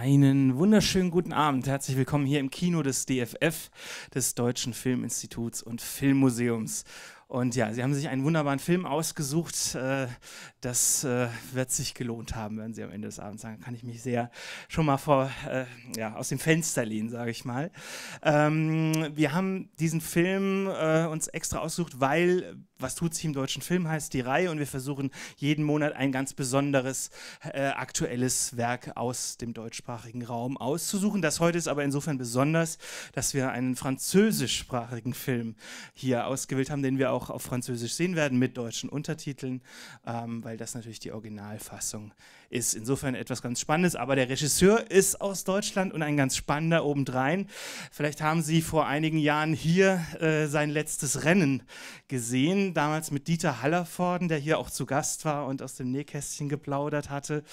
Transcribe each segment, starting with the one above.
Einen wunderschönen guten Abend. Herzlich willkommen hier im Kino des DFF, des Deutschen Filminstituts und Filmmuseums. Und ja, Sie haben sich einen wunderbaren Film ausgesucht. Äh, das äh, wird sich gelohnt haben, werden Sie am Ende des Abends sagen. Kann ich mich sehr schon mal vor, äh, ja, aus dem Fenster lehnen, sage ich mal. Ähm, wir haben diesen Film uns extra ausgesucht, weil was tut sich im deutschen Film heißt die Reihe und wir versuchen jeden Monat ein ganz besonderes äh, aktuelles Werk aus dem deutschsprachigen Raum auszusuchen. Das heute ist aber insofern besonders, dass wir einen französischsprachigen Film hier ausgewählt haben, den wir auch auf Französisch sehen werden mit deutschen Untertiteln, ähm, weil das natürlich die Originalfassung ist ist insofern etwas ganz Spannendes. Aber der Regisseur ist aus Deutschland und ein ganz spannender obendrein. Vielleicht haben Sie vor einigen Jahren hier äh, sein letztes Rennen gesehen, damals mit Dieter Hallervorden, der hier auch zu Gast war und aus dem Nähkästchen geplaudert hatte,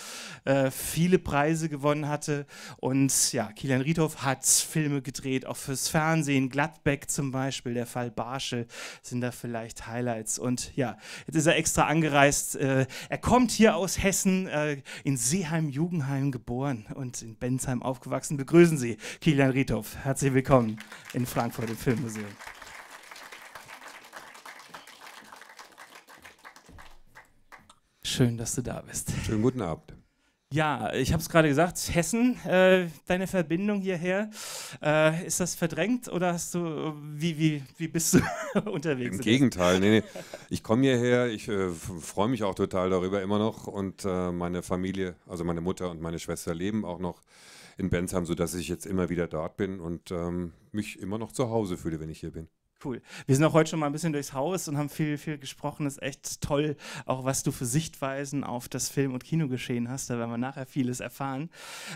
äh, viele Preise gewonnen hatte. Und ja, Kilian Riedhoff hat Filme gedreht, auch fürs Fernsehen, Gladbeck zum Beispiel, der Fall Barsche sind da vielleicht Highlights. Und ja, jetzt ist er extra angereist. Äh, er kommt hier aus Hessen, äh, in Seeheim-Jugendheim geboren und in Bensheim aufgewachsen. Begrüßen Sie Kilian Riethoff. Herzlich willkommen in Frankfurt im Filmmuseum. Schön, dass du da bist. Schönen guten Abend. Ja, ich habe es gerade gesagt, Hessen, äh, deine Verbindung hierher, äh, ist das verdrängt oder hast du, wie, wie, wie bist du unterwegs? Im Gegenteil, nee, nee. ich komme hierher, ich äh, freue mich auch total darüber immer noch und äh, meine Familie, also meine Mutter und meine Schwester leben auch noch in Bensheim, sodass ich jetzt immer wieder dort bin und ähm, mich immer noch zu Hause fühle, wenn ich hier bin. Cool. Wir sind auch heute schon mal ein bisschen durchs Haus und haben viel, viel gesprochen. Das Ist echt toll, auch was du für Sichtweisen auf das Film- und Kinogeschehen hast. Da werden wir nachher vieles erfahren.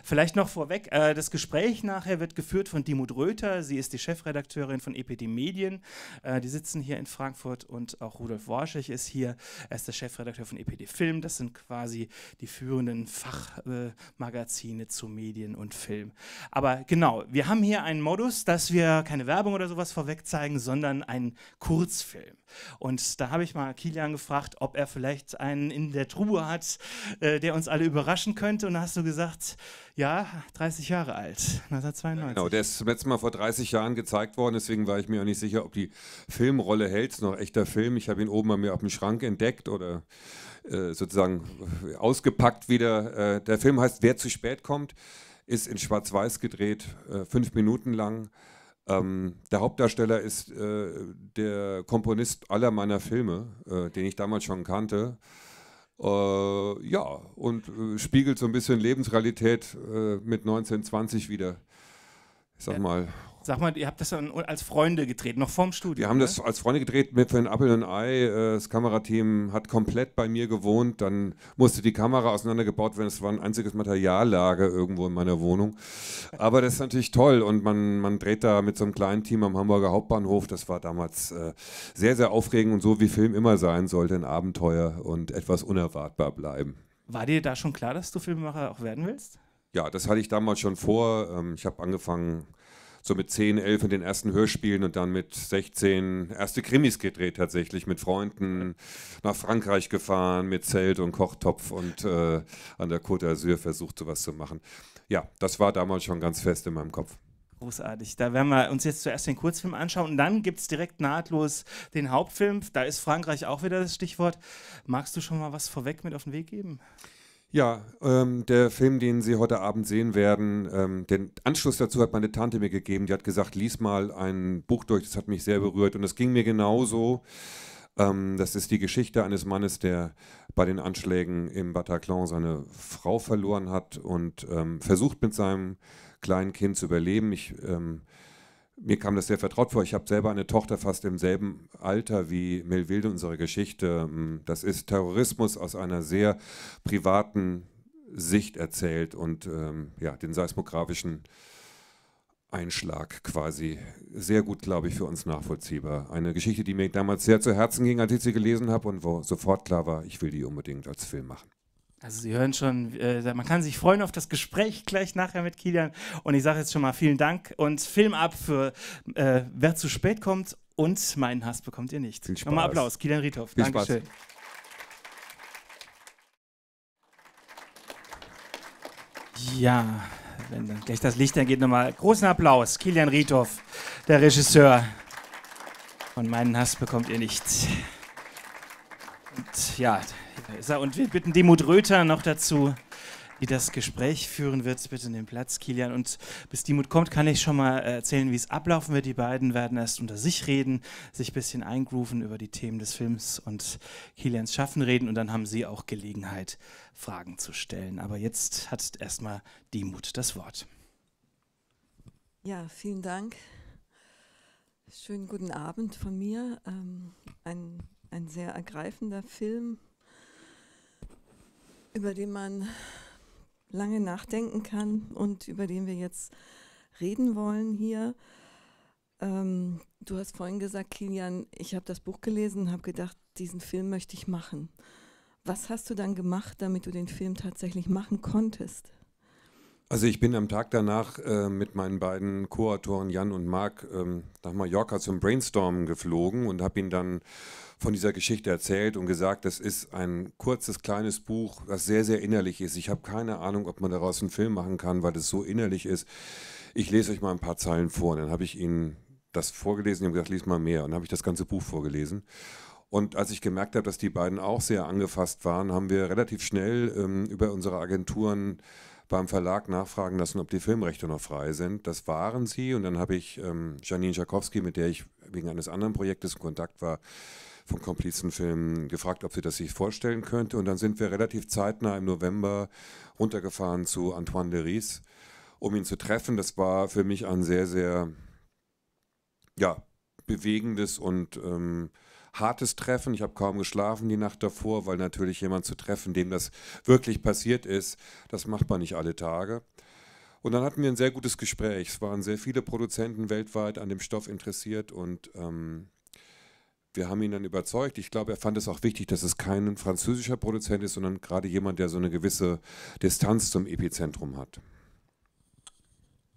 Vielleicht noch vorweg: äh, Das Gespräch nachher wird geführt von Dimut Röther. Sie ist die Chefredakteurin von EPD Medien. Äh, die sitzen hier in Frankfurt und auch Rudolf Worschig ist hier. Er ist der Chefredakteur von EPD Film. Das sind quasi die führenden Fachmagazine äh, zu Medien und Film. Aber genau, wir haben hier einen Modus, dass wir keine Werbung oder sowas vorweg zeigen sollen sondern ein Kurzfilm. Und da habe ich mal Kilian gefragt, ob er vielleicht einen in der Truhe hat, äh, der uns alle überraschen könnte. Und da hast du gesagt, ja, 30 Jahre alt, 1992. Genau, der ist zum letzten Mal vor 30 Jahren gezeigt worden, deswegen war ich mir auch nicht sicher, ob die Filmrolle hält. Ist noch echter Film. Ich habe ihn oben bei mir auf dem Schrank entdeckt oder äh, sozusagen ausgepackt wieder. Äh, der Film heißt Wer zu spät kommt, ist in Schwarz-Weiß gedreht, äh, fünf Minuten lang. Ähm, der Hauptdarsteller ist äh, der Komponist aller meiner Filme, äh, den ich damals schon kannte. Äh, ja, und äh, spiegelt so ein bisschen Lebensrealität äh, mit 1920 wieder. Ich sag mal, Sag mal, ihr habt das dann als Freunde gedreht, noch vorm Studio. Wir haben ne? das als Freunde gedreht mit für ein Apple und Ei. Äh, das Kamerateam hat komplett bei mir gewohnt. Dann musste die Kamera auseinandergebaut werden. Es war ein einziges Materiallager irgendwo in meiner Wohnung. Aber das ist natürlich toll und man, man dreht da mit so einem kleinen Team am Hamburger Hauptbahnhof. Das war damals äh, sehr, sehr aufregend und so wie Film immer sein sollte, ein Abenteuer und etwas unerwartbar bleiben. War dir da schon klar, dass du Filmemacher auch werden willst? Ja, das hatte ich damals schon vor. Ähm, ich habe angefangen so mit 10, 11 in den ersten Hörspielen und dann mit 16 erste Krimis gedreht tatsächlich, mit Freunden nach Frankreich gefahren, mit Zelt und Kochtopf und äh, an der Côte d'Azur versucht, sowas zu machen. Ja, das war damals schon ganz fest in meinem Kopf. Großartig. Da werden wir uns jetzt zuerst den Kurzfilm anschauen und dann gibt es direkt nahtlos den Hauptfilm. Da ist Frankreich auch wieder das Stichwort. Magst du schon mal was vorweg mit auf den Weg geben? Ja. Ja, ähm, der Film, den Sie heute Abend sehen werden, ähm, den Anschluss dazu hat meine Tante mir gegeben. Die hat gesagt, lies mal ein Buch durch, das hat mich sehr berührt. Und es ging mir genauso. Ähm, das ist die Geschichte eines Mannes, der bei den Anschlägen im Bataclan seine Frau verloren hat und ähm, versucht mit seinem kleinen Kind zu überleben. Ich ähm, mir kam das sehr vertraut vor. Ich habe selber eine Tochter fast im selben Alter wie Melvilde, unsere Geschichte. Mm, das ist Terrorismus aus einer sehr privaten Sicht erzählt und ähm, ja, den seismografischen Einschlag quasi sehr gut, glaube ich, für uns nachvollziehbar. Eine Geschichte, die mir damals sehr zu Herzen ging, als ich sie gelesen habe und wo sofort klar war, ich will die unbedingt als Film machen. Also Sie hören schon, äh, man kann sich freuen auf das Gespräch gleich nachher mit Kilian. Und ich sage jetzt schon mal vielen Dank und Film ab für äh, Wer zu spät kommt und meinen Hass bekommt ihr nicht. Nochmal Applaus, Kilian Riethoff. Viel Dankeschön. Spaß. Ja, wenn dann gleich das Licht angeht, nochmal großen Applaus. Kilian Riethoff, der Regisseur. Und meinen Hass bekommt ihr nicht. Und ja, da ist er. Und wir bitten Demut Röther noch dazu, die das Gespräch führen wird. Bitte in den Platz, Kilian. Und bis Demut kommt, kann ich schon mal äh, erzählen, wie es ablaufen wird. Die beiden werden erst unter sich reden, sich ein bisschen eingrooven über die Themen des Films und Kilians Schaffen reden. Und dann haben sie auch Gelegenheit, Fragen zu stellen. Aber jetzt hat erstmal Demut das Wort. Ja, vielen Dank. Schönen guten Abend von mir. Ähm, ein, ein sehr ergreifender Film über den man lange nachdenken kann und über den wir jetzt reden wollen hier. Ähm, du hast vorhin gesagt, Kilian, ich habe das Buch gelesen und habe gedacht, diesen Film möchte ich machen. Was hast du dann gemacht, damit du den Film tatsächlich machen konntest? Also ich bin am Tag danach äh, mit meinen beiden Co-Autoren Jan und Marc ähm, nach Mallorca zum Brainstormen geflogen und habe ihnen dann von dieser Geschichte erzählt und gesagt, das ist ein kurzes, kleines Buch, was sehr, sehr innerlich ist. Ich habe keine Ahnung, ob man daraus einen Film machen kann, weil es so innerlich ist. Ich lese euch mal ein paar Zeilen vor. Und dann habe ich ihnen das vorgelesen, und gesagt, lies mal mehr. Und dann habe ich das ganze Buch vorgelesen. Und als ich gemerkt habe, dass die beiden auch sehr angefasst waren, haben wir relativ schnell ähm, über unsere Agenturen beim Verlag nachfragen lassen, ob die Filmrechte noch frei sind. Das waren sie und dann habe ich ähm, Janine Schakowski, mit der ich wegen eines anderen Projektes in Kontakt war, von Komplizenfilmen gefragt, ob sie das sich vorstellen könnte. Und dann sind wir relativ zeitnah im November runtergefahren zu Antoine de Ries, um ihn zu treffen. Das war für mich ein sehr, sehr ja, bewegendes und ähm, hartes Treffen. Ich habe kaum geschlafen die Nacht davor, weil natürlich jemand zu treffen, dem das wirklich passiert ist, das macht man nicht alle Tage. Und dann hatten wir ein sehr gutes Gespräch. Es waren sehr viele Produzenten weltweit an dem Stoff interessiert und ähm, wir haben ihn dann überzeugt. Ich glaube, er fand es auch wichtig, dass es kein französischer Produzent ist, sondern gerade jemand, der so eine gewisse Distanz zum Epizentrum hat.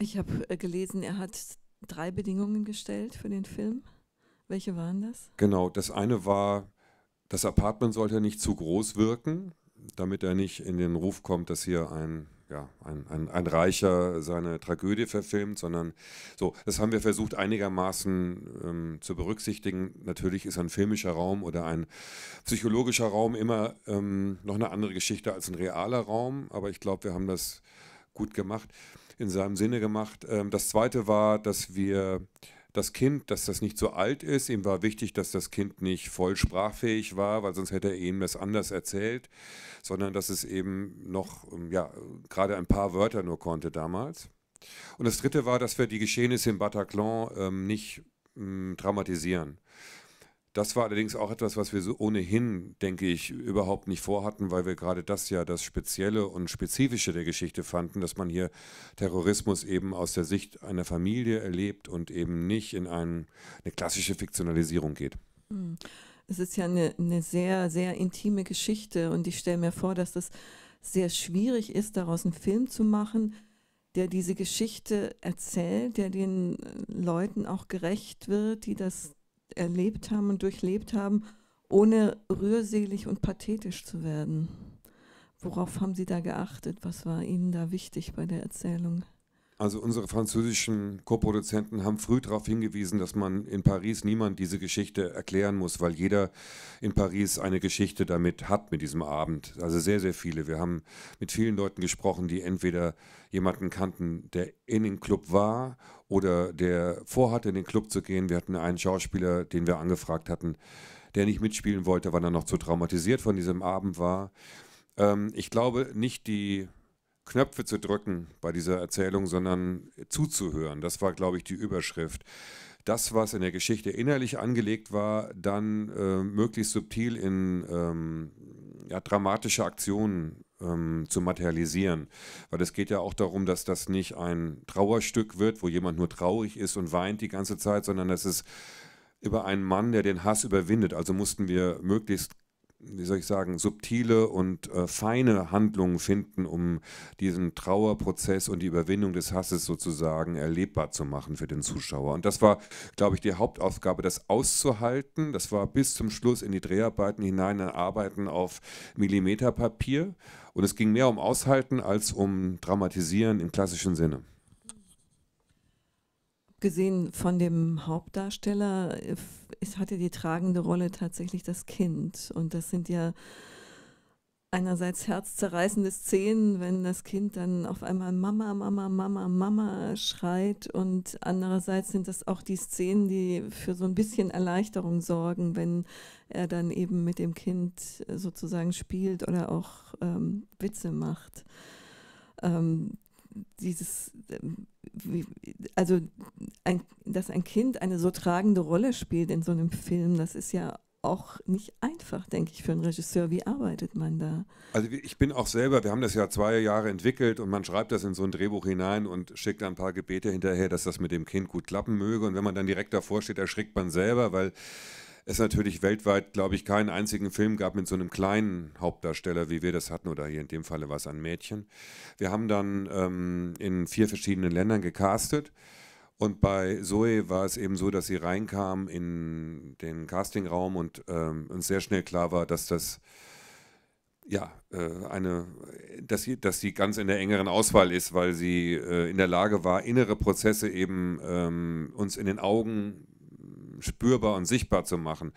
Ich habe äh, gelesen, er hat drei Bedingungen gestellt für den Film. Welche waren das? Genau, das eine war, das Apartment sollte nicht zu groß wirken, damit er nicht in den Ruf kommt, dass hier ein ja, ein, ein, ein, Reicher seine Tragödie verfilmt, sondern so, das haben wir versucht einigermaßen ähm, zu berücksichtigen. Natürlich ist ein filmischer Raum oder ein psychologischer Raum immer ähm, noch eine andere Geschichte als ein realer Raum, aber ich glaube, wir haben das gut gemacht, in seinem Sinne gemacht. Ähm, das zweite war, dass wir das Kind, dass das nicht so alt ist. Ihm war wichtig, dass das Kind nicht voll sprachfähig war, weil sonst hätte er ihm das anders erzählt, sondern dass es eben noch, ähm, ja, gerade ein paar Wörter nur konnte damals. Und das Dritte war, dass wir die Geschehnisse im Bataclan ähm, nicht dramatisieren. Mm, das war allerdings auch etwas, was wir so ohnehin, denke ich, überhaupt nicht vorhatten, weil wir gerade das ja das Spezielle und Spezifische der Geschichte fanden, dass man hier Terrorismus eben aus der Sicht einer Familie erlebt und eben nicht in einen, eine klassische Fiktionalisierung geht. Hm. Es ist ja eine, eine sehr, sehr intime Geschichte und ich stelle mir vor, dass es sehr schwierig ist, daraus einen Film zu machen, der diese Geschichte erzählt, der den äh, Leuten auch gerecht wird, die das erlebt haben und durchlebt haben, ohne rührselig und pathetisch zu werden. Worauf haben Sie da geachtet? Was war Ihnen da wichtig bei der Erzählung? Also unsere französischen Co-Produzenten haben früh darauf hingewiesen, dass man in Paris niemand diese Geschichte erklären muss, weil jeder in Paris eine Geschichte damit hat mit diesem Abend. Also sehr, sehr viele. Wir haben mit vielen Leuten gesprochen, die entweder jemanden kannten, der in den Club war oder der vorhatte, in den Club zu gehen. Wir hatten einen Schauspieler, den wir angefragt hatten, der nicht mitspielen wollte, weil er noch zu traumatisiert von diesem Abend war. Ähm, ich glaube nicht die Knöpfe zu drücken bei dieser Erzählung, sondern zuzuhören. Das war, glaube ich, die Überschrift. Das, was in der Geschichte innerlich angelegt war, dann äh, möglichst subtil in ähm, ja, dramatische Aktionen ähm, zu materialisieren. Weil es geht ja auch darum, dass das nicht ein Trauerstück wird, wo jemand nur traurig ist und weint die ganze Zeit, sondern dass es über einen Mann, der den Hass überwindet. Also mussten wir möglichst wie soll ich sagen, subtile und äh, feine Handlungen finden, um diesen Trauerprozess und die Überwindung des Hasses sozusagen erlebbar zu machen für den Zuschauer. Und das war, glaube ich, die Hauptaufgabe, das auszuhalten. Das war bis zum Schluss in die Dreharbeiten hinein ein Arbeiten auf Millimeterpapier. Und es ging mehr um Aushalten als um Dramatisieren im klassischen Sinne abgesehen von dem Hauptdarsteller, es hatte die tragende Rolle tatsächlich das Kind. Und das sind ja einerseits herzzerreißende Szenen, wenn das Kind dann auf einmal Mama, Mama, Mama, Mama schreit. Und andererseits sind das auch die Szenen, die für so ein bisschen Erleichterung sorgen, wenn er dann eben mit dem Kind sozusagen spielt oder auch ähm, Witze macht. Ähm, dieses, ähm, also ein, dass ein Kind eine so tragende Rolle spielt in so einem Film, das ist ja auch nicht einfach, denke ich, für einen Regisseur. Wie arbeitet man da? Also ich bin auch selber, wir haben das ja zwei Jahre entwickelt und man schreibt das in so ein Drehbuch hinein und schickt ein paar Gebete hinterher, dass das mit dem Kind gut klappen möge. Und wenn man dann direkt davor steht, erschrickt man selber, weil es natürlich weltweit, glaube ich, keinen einzigen Film gab mit so einem kleinen Hauptdarsteller, wie wir das hatten, oder hier in dem Falle war es ein Mädchen. Wir haben dann ähm, in vier verschiedenen Ländern gecastet. Und bei Zoe war es eben so, dass sie reinkam in den Castingraum und ähm, uns sehr schnell klar war, dass das ja, äh, eine, dass sie, dass sie ganz in der engeren Auswahl ist, weil sie äh, in der Lage war, innere Prozesse eben ähm, uns in den Augen spürbar und sichtbar zu machen.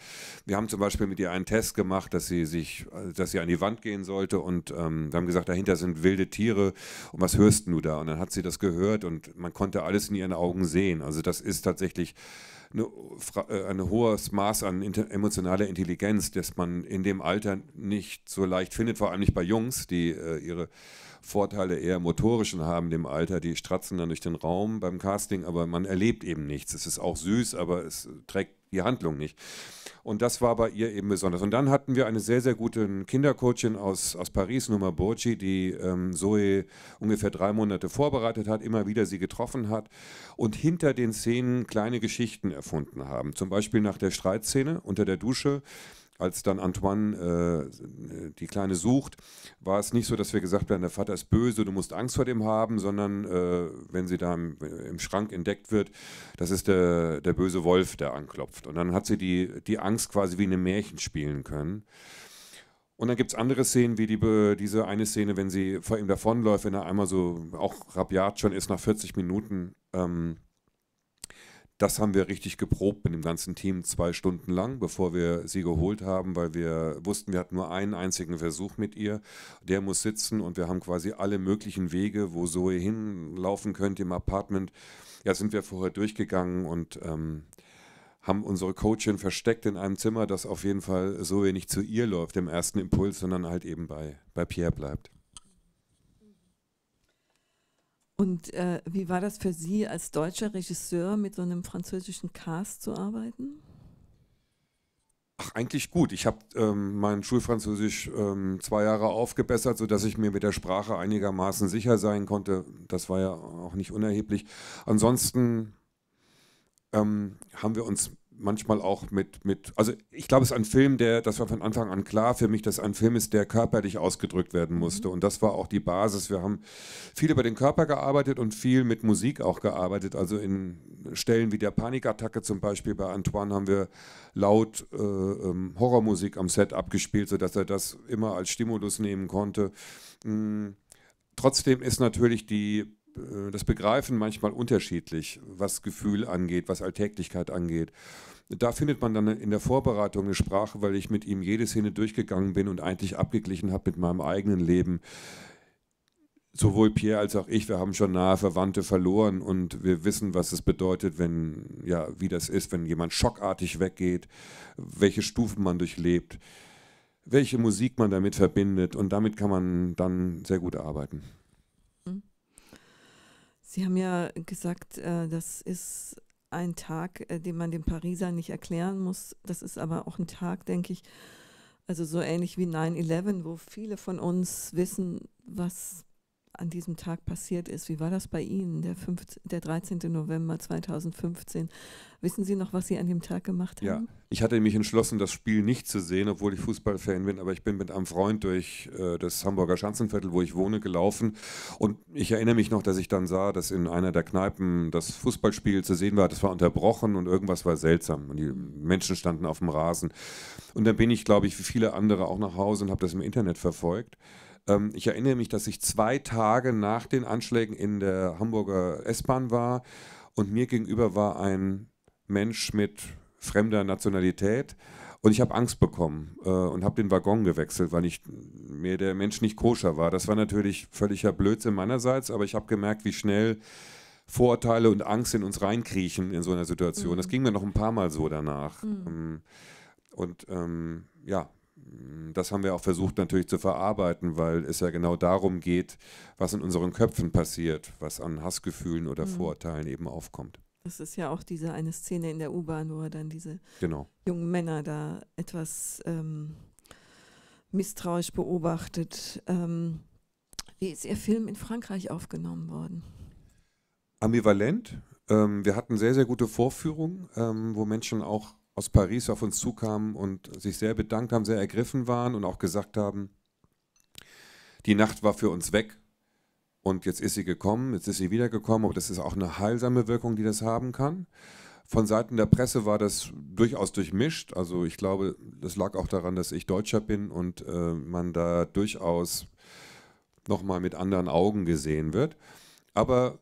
Wir haben zum Beispiel mit ihr einen Test gemacht, dass sie sich, dass sie an die Wand gehen sollte und ähm, wir haben gesagt, dahinter sind wilde Tiere und was hörst du da? Und dann hat sie das gehört und man konnte alles in ihren Augen sehen. Also das ist tatsächlich eine, äh, ein hohes Maß an emotionaler Intelligenz, das man in dem Alter nicht so leicht findet, vor allem nicht bei Jungs, die äh, ihre Vorteile eher motorischen haben dem Alter, die stratzen dann durch den Raum beim Casting, aber man erlebt eben nichts. Es ist auch süß, aber es trägt die Handlung nicht. Und das war bei ihr eben besonders. Und dann hatten wir eine sehr, sehr gute Kindercoachin aus, aus Paris, Nummer Borgi, die ähm, Zoe ungefähr drei Monate vorbereitet hat, immer wieder sie getroffen hat und hinter den Szenen kleine Geschichten erfunden haben. Zum Beispiel nach der Streitszene unter der Dusche als dann Antoine äh, die Kleine sucht, war es nicht so, dass wir gesagt haben, der Vater ist böse, du musst Angst vor dem haben, sondern äh, wenn sie da im, im, Schrank entdeckt wird, das ist der, der böse Wolf, der anklopft. Und dann hat sie die, die Angst quasi wie in einem Märchen spielen können. Und dann gibt es andere Szenen, wie die, diese eine Szene, wenn sie vor ihm davonläuft, wenn er einmal so auch rabiat schon ist nach 40 Minuten. Ähm, das haben wir richtig geprobt mit dem ganzen Team zwei Stunden lang, bevor wir sie geholt haben, weil wir wussten, wir hatten nur einen einzigen Versuch mit ihr. Der muss sitzen und wir haben quasi alle möglichen Wege, wo Zoe hinlaufen könnte im Apartment. Ja, sind wir vorher durchgegangen und ähm, haben unsere Coachin versteckt in einem Zimmer, dass auf jeden Fall Zoe nicht zu ihr läuft im ersten Impuls, sondern halt eben bei, bei Pierre bleibt. Und äh, wie war das für Sie als deutscher Regisseur, mit so einem französischen Cast zu arbeiten? Ach, eigentlich gut. Ich habe ähm, mein Schulfranzösisch ähm, zwei Jahre aufgebessert, sodass ich mir mit der Sprache einigermaßen sicher sein konnte. Das war ja auch nicht unerheblich. Ansonsten ähm, haben wir uns manchmal auch mit, mit, also ich glaube, es ist ein Film, der, das war von Anfang an klar für mich, dass ein Film ist, der körperlich ausgedrückt werden musste. Mhm. Und das war auch die Basis. Wir haben viel über den Körper gearbeitet und viel mit Musik auch gearbeitet. Also in Stellen wie der Panikattacke zum Beispiel bei Antoine haben wir laut äh, ähm, Horrormusik am Set abgespielt, sodass er das immer als Stimulus nehmen konnte. Mhm. Trotzdem ist natürlich die äh, das Begreifen manchmal unterschiedlich, was Gefühl angeht, was Alltäglichkeit angeht. Da findet man dann in der Vorbereitung eine Sprache, weil ich mit ihm jede Szene durchgegangen bin und eigentlich abgeglichen habe mit meinem eigenen Leben. Sowohl Pierre als auch ich, wir haben schon nahe Verwandte verloren und wir wissen, was es bedeutet, wenn, ja, wie das ist, wenn jemand schockartig weggeht, welche Stufen man durchlebt, welche Musik man damit verbindet und damit kann man dann sehr gut arbeiten. Sie haben ja gesagt, äh, das ist ein Tag, äh, den man den Pariser nicht erklären muss. Das ist aber auch ein Tag, denke ich, also so ähnlich wie 9-11, wo viele von uns wissen, was an diesem Tag passiert ist. Wie war das bei Ihnen, der, 15, der 13. November 2015? Wissen Sie noch, was Sie an dem Tag gemacht haben? Ja, ich hatte mich entschlossen, das Spiel nicht zu sehen, obwohl ich Fußballfan bin, aber ich bin mit einem Freund durch äh, das Hamburger Schanzenviertel, wo ich wohne, gelaufen und ich erinnere mich noch, dass ich dann sah, dass in einer der Kneipen das Fußballspiel zu sehen war. Das war unterbrochen und irgendwas war seltsam und die Menschen standen auf dem Rasen. Und dann bin ich, glaube ich, wie viele andere auch nach Hause und habe das im Internet verfolgt. Ähm, ich erinnere mich, dass ich zwei Tage nach den Anschlägen in der Hamburger S-Bahn war und mir gegenüber war ein Mensch mit fremder Nationalität. Und ich habe Angst bekommen äh, und habe den Waggon gewechselt, weil ich, mir der Mensch nicht koscher war. Das war natürlich völliger Blödsinn meinerseits, aber ich habe gemerkt, wie schnell Vorurteile und Angst in uns reinkriechen in so einer Situation. Mhm. Das ging mir noch ein paar Mal so danach. Mhm. Ähm, und ähm, ja, Mm, das haben wir auch versucht natürlich zu verarbeiten, weil es ja genau darum geht, was in unseren Köpfen passiert, was an Hassgefühlen oder mhm. Vorurteilen eben aufkommt. Das ist ja auch diese eine Szene in der U-Bahn, wo er dann diese genau. jungen Männer da etwas ähm, misstrauisch beobachtet. Ähm, wie ist Ihr Film in Frankreich aufgenommen worden? Ambivalent. Ähm, wir hatten sehr, sehr gute Vorführungen, ähm, wo Menschen auch aus Paris auf uns zukamen und sich sehr bedankt haben, sehr ergriffen waren und auch gesagt haben, die Nacht war für uns weg und jetzt ist sie gekommen, jetzt ist sie wiedergekommen, aber das ist auch eine heilsame Wirkung, die das haben kann. Von Seiten der Presse war das durchaus durchmischt. Also ich glaube, das lag auch daran, dass ich Deutscher bin und äh, man da durchaus nochmal mit anderen Augen gesehen wird. Aber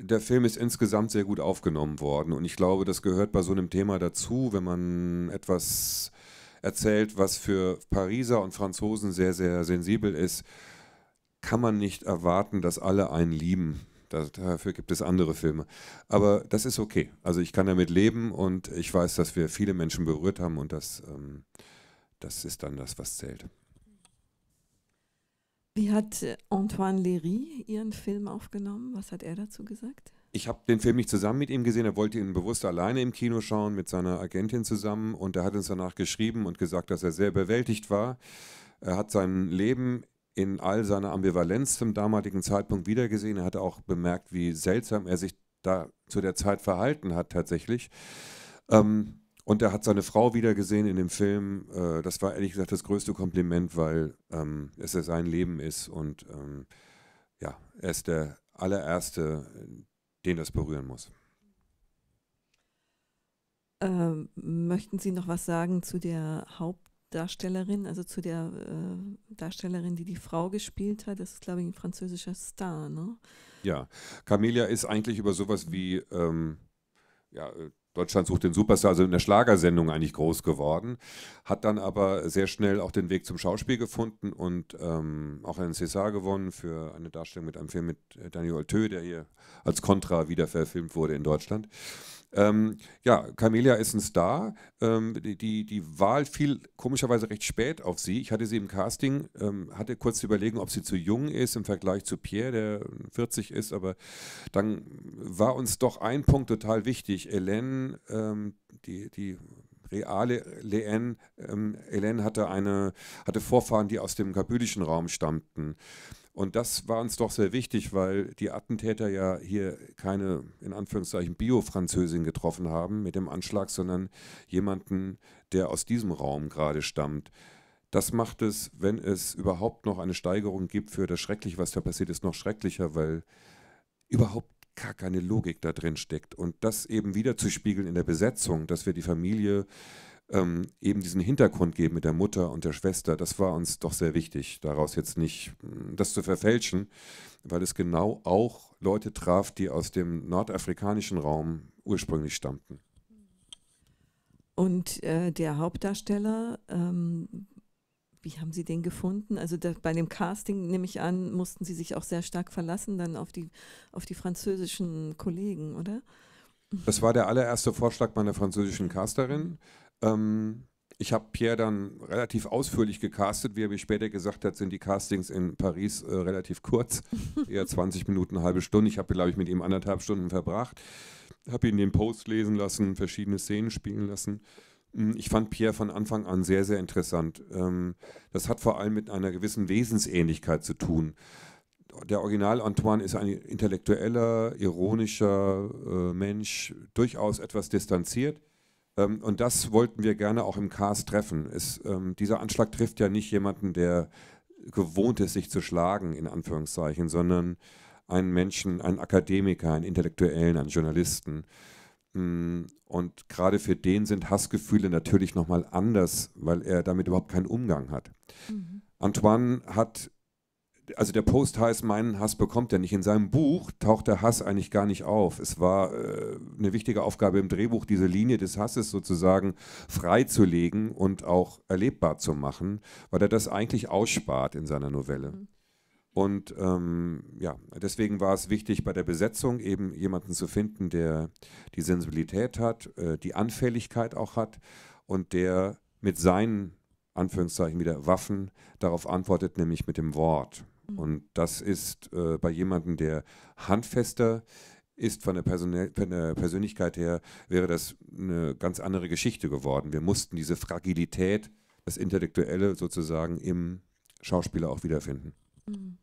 der Film ist insgesamt sehr gut aufgenommen worden und ich glaube, das gehört bei so einem Thema dazu, wenn man etwas erzählt, was für Pariser und Franzosen sehr, sehr sensibel ist, kann man nicht erwarten, dass alle einen lieben. Dafür gibt es andere Filme. Aber das ist okay. Also ich kann damit leben und ich weiß, dass wir viele Menschen berührt haben und das, ähm, das ist dann das, was zählt. Wie hat äh, Antoine Léry Ihren Film aufgenommen? Was hat er dazu gesagt? Ich habe den Film nicht zusammen mit ihm gesehen. Er wollte ihn bewusst alleine im Kino schauen, mit seiner Agentin zusammen. Und er hat uns danach geschrieben und gesagt, dass er sehr überwältigt war. Er hat sein Leben in all seiner Ambivalenz zum damaligen Zeitpunkt wiedergesehen. Er hat auch bemerkt, wie seltsam er sich da zu der Zeit verhalten hat tatsächlich. Ähm, und er hat seine Frau wieder gesehen in dem Film. Äh, das war ehrlich gesagt das größte Kompliment, weil ähm, es ja sein Leben ist und ähm, ja, er ist der allererste, den das berühren muss. Ähm, möchten Sie noch was sagen zu der Hauptdarstellerin, also zu der äh, Darstellerin, die die Frau gespielt hat? Das ist, glaube ich, ein französischer Star, ne? Ja, Camelia ist eigentlich über sowas wie ähm, ja, äh, Deutschland sucht den Superstar, also in der Schlagersendung eigentlich groß geworden, hat dann aber sehr schnell auch den Weg zum Schauspiel gefunden und ähm, auch einen César gewonnen für eine Darstellung mit einem Film mit äh, Daniel Altö, der hier als Contra wieder verfilmt wurde in Deutschland. Ähm, ja, Camelia ist ein Star. Ähm, die, die Wahl fiel komischerweise recht spät auf sie. Ich hatte sie im Casting, ähm, hatte kurz zu überlegen, ob sie zu jung ist im Vergleich zu Pierre, der 40 ist, aber dann war uns doch ein Punkt total wichtig. Hélène, ähm, die, die reale Leanne, ähm, Hélène hatte, eine, hatte Vorfahren, die aus dem kabylischen Raum stammten. Und das war uns doch sehr wichtig, weil die Attentäter ja hier keine, in Anführungszeichen, Bio-Französin getroffen haben mit dem Anschlag, sondern jemanden, der aus diesem Raum gerade stammt. Das macht es, wenn es überhaupt noch eine Steigerung gibt für das Schreckliche, was da passiert ist, noch schrecklicher, weil überhaupt gar keine Logik da drin steckt. Und das eben wieder zu spiegeln in der Besetzung, dass wir die Familie ähm, eben diesen Hintergrund geben mit der Mutter und der Schwester, das war uns doch sehr wichtig, daraus jetzt nicht hm, das zu verfälschen, weil es genau auch Leute traf, die aus dem nordafrikanischen Raum ursprünglich stammten. Und äh, der Hauptdarsteller, ähm, wie haben Sie den gefunden? Also da, bei dem Casting, nehme ich an, mussten Sie sich auch sehr stark verlassen dann auf die, auf die französischen Kollegen, oder? Das war der allererste Vorschlag meiner französischen Casterin. Ähm, ich habe Pierre dann relativ ausführlich gecastet. Wie er mir später gesagt hat, sind die Castings in Paris äh, relativ kurz, eher 20 Minuten, halbe Stunde. Ich habe, glaube ich, mit ihm anderthalb Stunden verbracht. Habe ihn den Post lesen lassen, verschiedene Szenen spielen lassen. Hm, ich fand Pierre von Anfang an sehr, sehr interessant. Ähm, das hat vor allem mit einer gewissen Wesensähnlichkeit zu tun. Der Original Antoine ist ein intellektueller, ironischer äh, Mensch, durchaus etwas distanziert ähm, und das wollten wir gerne auch im Cast treffen. Es, ähm, dieser Anschlag trifft ja nicht jemanden, der gewohnt ist, sich zu schlagen, in Anführungszeichen, sondern einen Menschen, einen Akademiker, einen Intellektuellen, einen Journalisten. Mm, und gerade für den sind Hassgefühle natürlich nochmal anders, weil er damit überhaupt keinen Umgang hat. Mhm. Antoine hat also der Post heißt, meinen Hass bekommt er nicht. In seinem Buch taucht der Hass eigentlich gar nicht auf. Es war äh, eine wichtige Aufgabe im Drehbuch, diese Linie des Hasses sozusagen freizulegen und auch erlebbar zu machen, weil er das eigentlich ausspart in seiner Novelle. Mhm. Und ähm, ja, deswegen war es wichtig, bei der Besetzung eben jemanden zu finden, der die Sensibilität hat, äh, die Anfälligkeit auch hat und der mit seinen Anführungszeichen wieder Waffen darauf antwortet, nämlich mit dem Wort. Mhm. Und das ist äh, bei jemandem, der handfester ist von der, von der Persönlichkeit her, wäre das eine ganz andere Geschichte geworden. Wir mussten diese Fragilität, das Intellektuelle sozusagen im Schauspieler auch wiederfinden. Mhm.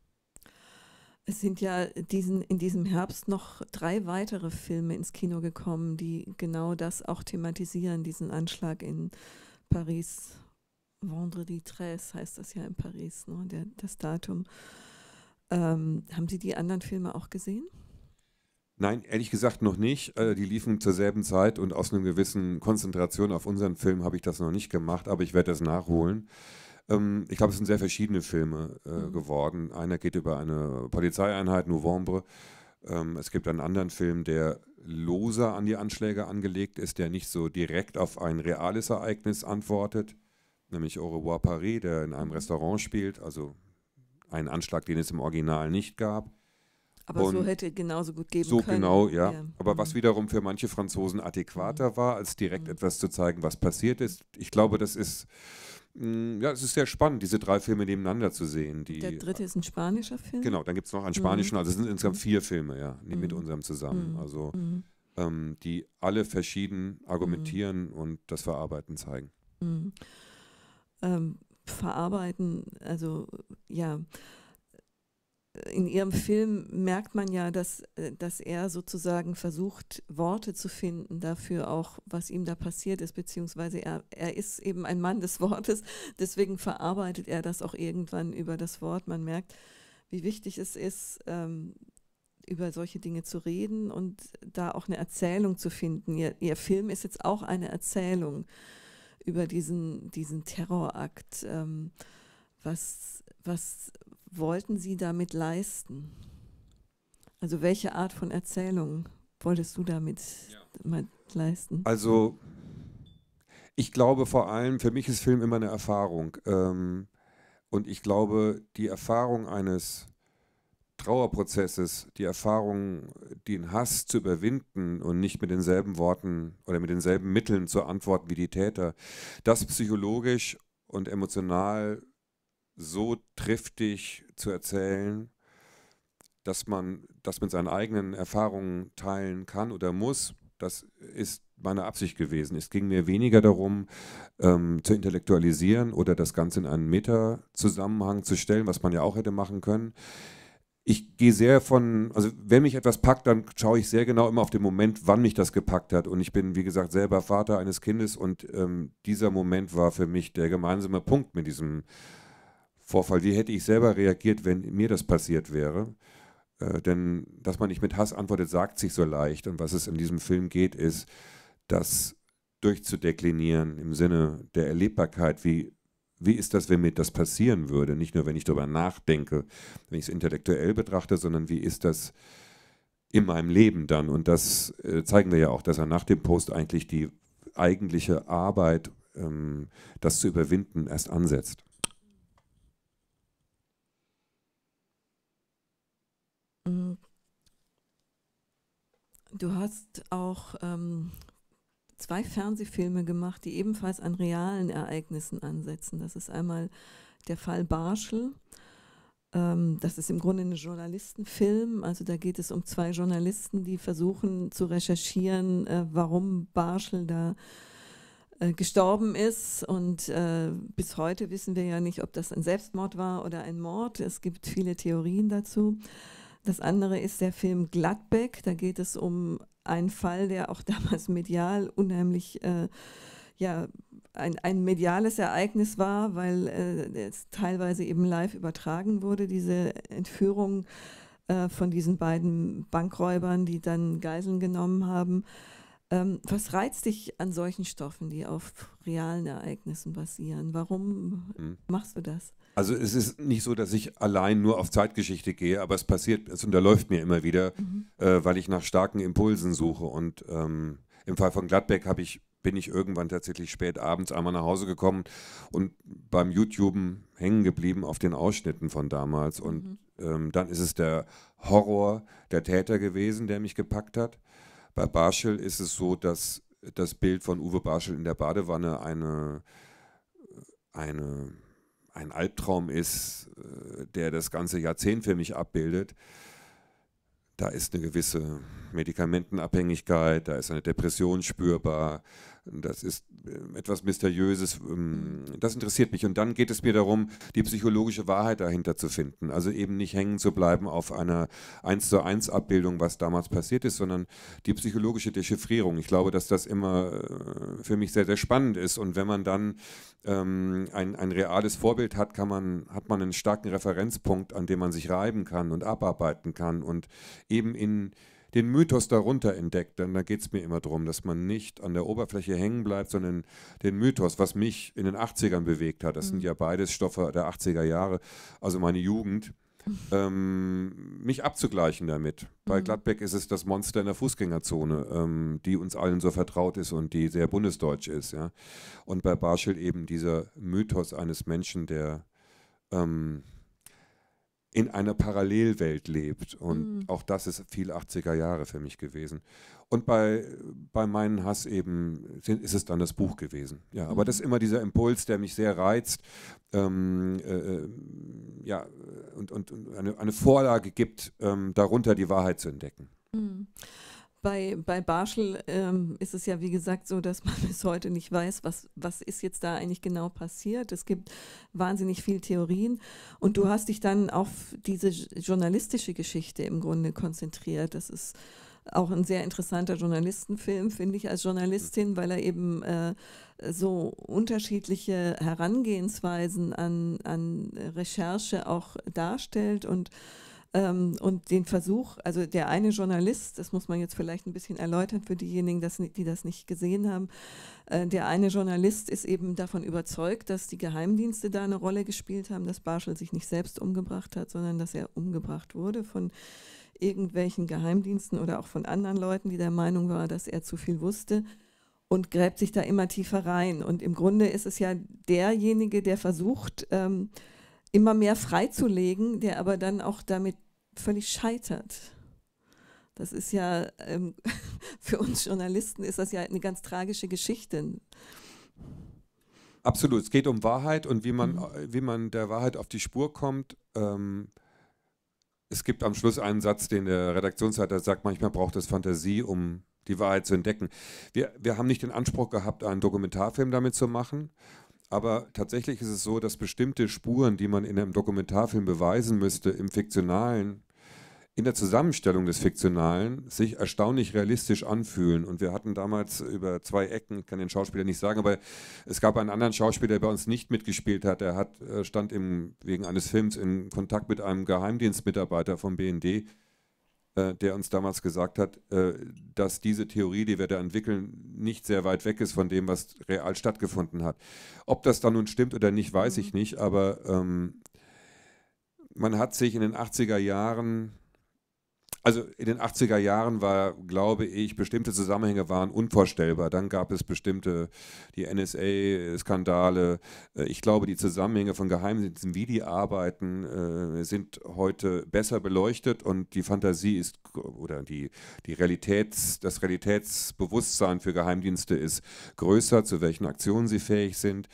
Es sind ja diesen, in diesem Herbst noch drei weitere Filme ins Kino gekommen, die genau das auch thematisieren, diesen Anschlag in Paris Vendredi 13 heißt das ja in Paris, ne, der, das Datum. Ähm, haben Sie die anderen Filme auch gesehen? Nein, ehrlich gesagt noch nicht. Äh, die liefen zur selben Zeit und aus einer gewissen Konzentration auf unseren Film habe ich das noch nicht gemacht, aber ich werde das nachholen. Ähm, ich glaube, es sind sehr verschiedene Filme äh, mhm. geworden. Einer geht über eine Polizeieinheit, Novembre. Ähm, es gibt einen anderen Film, der loser an die Anschläge angelegt ist, der nicht so direkt auf ein reales Ereignis antwortet nämlich Au revoir Paris, der in einem mhm. Restaurant spielt, also einen Anschlag, den es im Original nicht gab. Aber und so hätte genauso gut geben so können. So genau, ja. ja. Aber mhm. was wiederum für manche Franzosen adäquater mhm. war, als direkt mhm. etwas zu zeigen, was passiert ist. Ich glaube, das ist mm, ja, es ist sehr spannend, diese drei Filme nebeneinander zu sehen. Der dritte ist ein spanischer Film. Genau, dann gibt es noch einen spanischen, mhm. also es sind insgesamt vier Filme, ja, mit unserem zusammen. Also ähm, die alle verschieden argumentieren und das Verarbeiten zeigen. Mhm ähm, verarbeiten. Also ja, in ihrem Film merkt man ja, dass, äh, dass er sozusagen versucht, Worte zu finden dafür auch, was ihm da passiert ist, beziehungsweise er, er ist eben ein Mann des Wortes, deswegen verarbeitet er das auch irgendwann über das Wort. Man merkt, wie wichtig es ist, ähm, über solche Dinge zu reden und da auch eine Erzählung zu finden. Ihr, ihr Film ist jetzt auch eine Erzählung über diesen, diesen Terrorakt. Ähm, was, was wollten Sie damit leisten? Also welche Art von Erzählung wolltest du damit ja. leisten? Also ich glaube vor allem, für mich ist Film immer eine Erfahrung. Ähm, und ich glaube, die Erfahrung eines Trauerprozesses, die Erfahrung, den Hass zu überwinden und nicht mit denselben Worten oder mit denselben Mitteln zu antworten wie die Täter, das psychologisch und emotional so triftig zu erzählen, dass man das mit seinen eigenen Erfahrungen teilen kann oder muss, das ist meine Absicht gewesen. Es ging mir weniger darum, ähm, zu intellektualisieren oder das Ganze in einen Meta-Zusammenhang zu stellen, was man ja auch hätte machen können ich gehe sehr von, also wenn mich etwas packt, dann schaue ich sehr genau immer auf den Moment, wann mich das gepackt hat. Und ich bin, wie gesagt, selber Vater eines Kindes und ähm, dieser Moment war für mich der gemeinsame Punkt mit diesem Vorfall. Wie hätte ich selber reagiert, wenn mir das passiert wäre? Äh, denn dass man nicht mit Hass antwortet, sagt sich so leicht. Und was es in diesem Film geht, ist, das durchzudeklinieren im Sinne der Erlebbarkeit, wie wie ist das, wenn mir das passieren würde? Nicht nur, wenn ich darüber nachdenke, wenn ich es intellektuell betrachte, sondern wie ist das in meinem Leben dann? Und das äh, zeigen wir ja auch, dass er nach dem Post eigentlich die eigentliche Arbeit, ähm, das zu überwinden, erst ansetzt. Mm. Du hast auch ähm, zwei Fernsehfilme gemacht, die ebenfalls an realen Ereignissen ansetzen. Das ist einmal der Fall Barschel. Ähm, das ist im Grunde ein Journalistenfilm. Also da geht es um zwei Journalisten, die versuchen zu recherchieren, äh, warum Barschel da äh, gestorben ist. Und äh, bis heute wissen wir ja nicht, ob das ein Selbstmord war oder ein Mord. Es gibt viele Theorien dazu. Das andere ist der Film Gladbeck. Da geht es um ein Fall, der auch damals medial unheimlich, äh, ja, ein, ein, mediales Ereignis war, weil äh, es teilweise eben live übertragen wurde, diese Entführung äh, von diesen beiden Bankräubern, die dann Geiseln genommen haben. Ähm, was reizt dich an solchen Stoffen, die auf realen Ereignissen basieren? Warum hm. machst du das? Also es ist nicht so, dass ich allein nur auf Zeitgeschichte gehe, aber es passiert, es unterläuft mir immer wieder, mhm. äh, weil ich nach starken Impulsen suche. Und ähm, im Fall von Gladbeck habe ich bin ich irgendwann tatsächlich spät abends einmal nach Hause gekommen und beim YouTuben hängen geblieben auf den Ausschnitten von damals. Und mhm. ähm, dann ist es der Horror der Täter gewesen, der mich gepackt hat. Bei Barschel ist es so, dass das Bild von Uwe Barschel in der Badewanne eine, äh, eine ein Albtraum ist, äh, der das ganze Jahrzehnt für mich abbildet. Da ist eine gewisse Medikamentenabhängigkeit, da ist eine Depression spürbar, das ist ähm, etwas Mysteriöses, ähm, mhm. das interessiert mich. Und dann geht es mir darum, die psychologische Wahrheit dahinter zu finden. Also eben nicht hängen zu bleiben auf einer 1 zu 1 Abbildung, was damals passiert ist, sondern die psychologische Dechiffrierung. Ich glaube, dass das immer äh, für mich sehr, sehr spannend ist. Und wenn man dann ähm, ein, ein reales Vorbild hat, kann man, hat man einen starken Referenzpunkt, an dem man sich reiben kann und abarbeiten kann und eben in den Mythos darunter entdeckt, denn da geht es mir immer darum, dass man nicht an der Oberfläche hängen bleibt, sondern den Mythos, was mich in den 80ern bewegt hat. Das mhm. sind ja beides Stoffe der 80er Jahre, also meine Jugend. Ähm, mich abzugleichen damit. Bei mhm. Gladbeck ist es das Monster in der Fußgängerzone, ähm, die uns allen so vertraut ist und die sehr bundesdeutsch ist. Ja? Und bei Barschel eben dieser Mythos eines Menschen, der ähm, in einer Parallelwelt lebt. Und mhm. auch das ist viel 80er Jahre für mich gewesen. Und bei, bei meinen Hass eben ist es dann das Buch gewesen. Ja, mhm. aber das mhm. ist immer dieser Impuls, der mich sehr reizt. Ähm, äh, äh, ja, und, und, und eine, eine, Vorlage gibt, ähm, darunter die Wahrheit zu entdecken. Mhm. Bei, bei Barschel ähm, ist es ja, wie gesagt, so, dass man bis heute nicht weiß, was, was ist jetzt da eigentlich genau passiert. Es gibt wahnsinnig viele Theorien. Und du hast dich dann auf diese journalistische Geschichte im Grunde konzentriert. Das ist auch ein sehr interessanter Journalistenfilm, finde ich, als Journalistin, weil er eben äh, so unterschiedliche Herangehensweisen an, an Recherche auch darstellt und ähm, und den Versuch, also der eine Journalist, das muss man jetzt vielleicht ein bisschen erläutern für diejenigen, das, die das nicht gesehen haben, äh, der eine Journalist ist eben davon überzeugt, dass die Geheimdienste da eine Rolle gespielt haben, dass Barschel sich nicht selbst umgebracht hat, sondern dass er umgebracht wurde von irgendwelchen Geheimdiensten oder auch von anderen Leuten, die der Meinung war, dass er zu viel wusste und gräbt sich da immer tiefer rein. Und im Grunde ist es ja derjenige, der versucht, ähm, immer mehr freizulegen, der aber dann auch damit völlig scheitert. Das ist ja, ähm, für uns Journalisten ist das ja eine ganz tragische Geschichte. Absolut, es geht um Wahrheit und wie man, mhm. wie man der Wahrheit auf die Spur kommt. Ähm, es gibt am Schluss einen Satz, den der Redaktionsleiter sagt, manchmal braucht es Fantasie, um die Wahrheit zu entdecken. Wir, wir haben nicht den Anspruch gehabt, einen Dokumentarfilm damit zu machen, aber tatsächlich ist es so, dass bestimmte Spuren, die man in einem Dokumentarfilm beweisen müsste, im Fiktionalen in der Zusammenstellung des Fiktionalen sich erstaunlich realistisch anfühlen. Und wir hatten damals über zwei Ecken, kann den Schauspieler nicht sagen, aber es gab einen anderen Schauspieler, der bei uns nicht mitgespielt hat. Er hat, äh, stand im, wegen eines Films in Kontakt mit einem Geheimdienstmitarbeiter vom BND, äh, der uns damals gesagt hat, äh, dass diese Theorie, die wir da entwickeln, nicht sehr weit weg ist von dem, was real stattgefunden hat. Ob das dann nun stimmt oder nicht, weiß ich mhm. nicht, aber ähm, man hat sich in den 80er Jahren also in den 80er Jahren war, glaube ich, bestimmte Zusammenhänge waren unvorstellbar. Dann gab es bestimmte, die NSA-Skandale. Äh, äh, ich glaube, die Zusammenhänge von Geheimdiensten, wie die arbeiten, äh, sind heute besser beleuchtet und die Fantasie ist, oder die, die Realitäts, das Realitätsbewusstsein für Geheimdienste ist größer, zu welchen Aktionen sie fähig sind.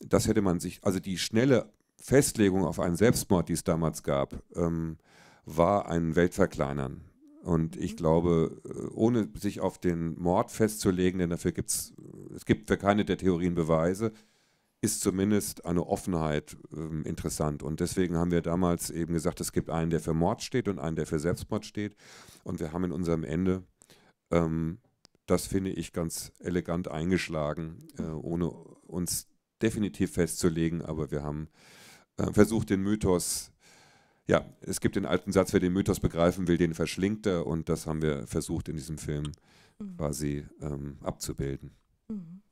Das hätte man sich, also die schnelle Festlegung auf einen Selbstmord, die es damals gab, ähm, war ein Weltverkleinern. Und ich mhm. glaube, äh, ohne sich auf den Mord festzulegen, denn dafür gibt es, es gibt für keine der Theorien Beweise, ist zumindest eine Offenheit äh, interessant. Und deswegen haben wir damals eben gesagt, es gibt einen, der für Mord steht und einen, der für Selbstmord steht. Und wir haben in unserem Ende, ähm, das finde ich ganz elegant eingeschlagen, äh, ohne uns definitiv festzulegen, aber wir haben äh, versucht, den Mythos ja, es gibt den alten Satz, wer den Mythos begreifen will, den verschlingt er und das haben wir versucht in diesem Film mhm. quasi ähm, abzubilden. Mhm.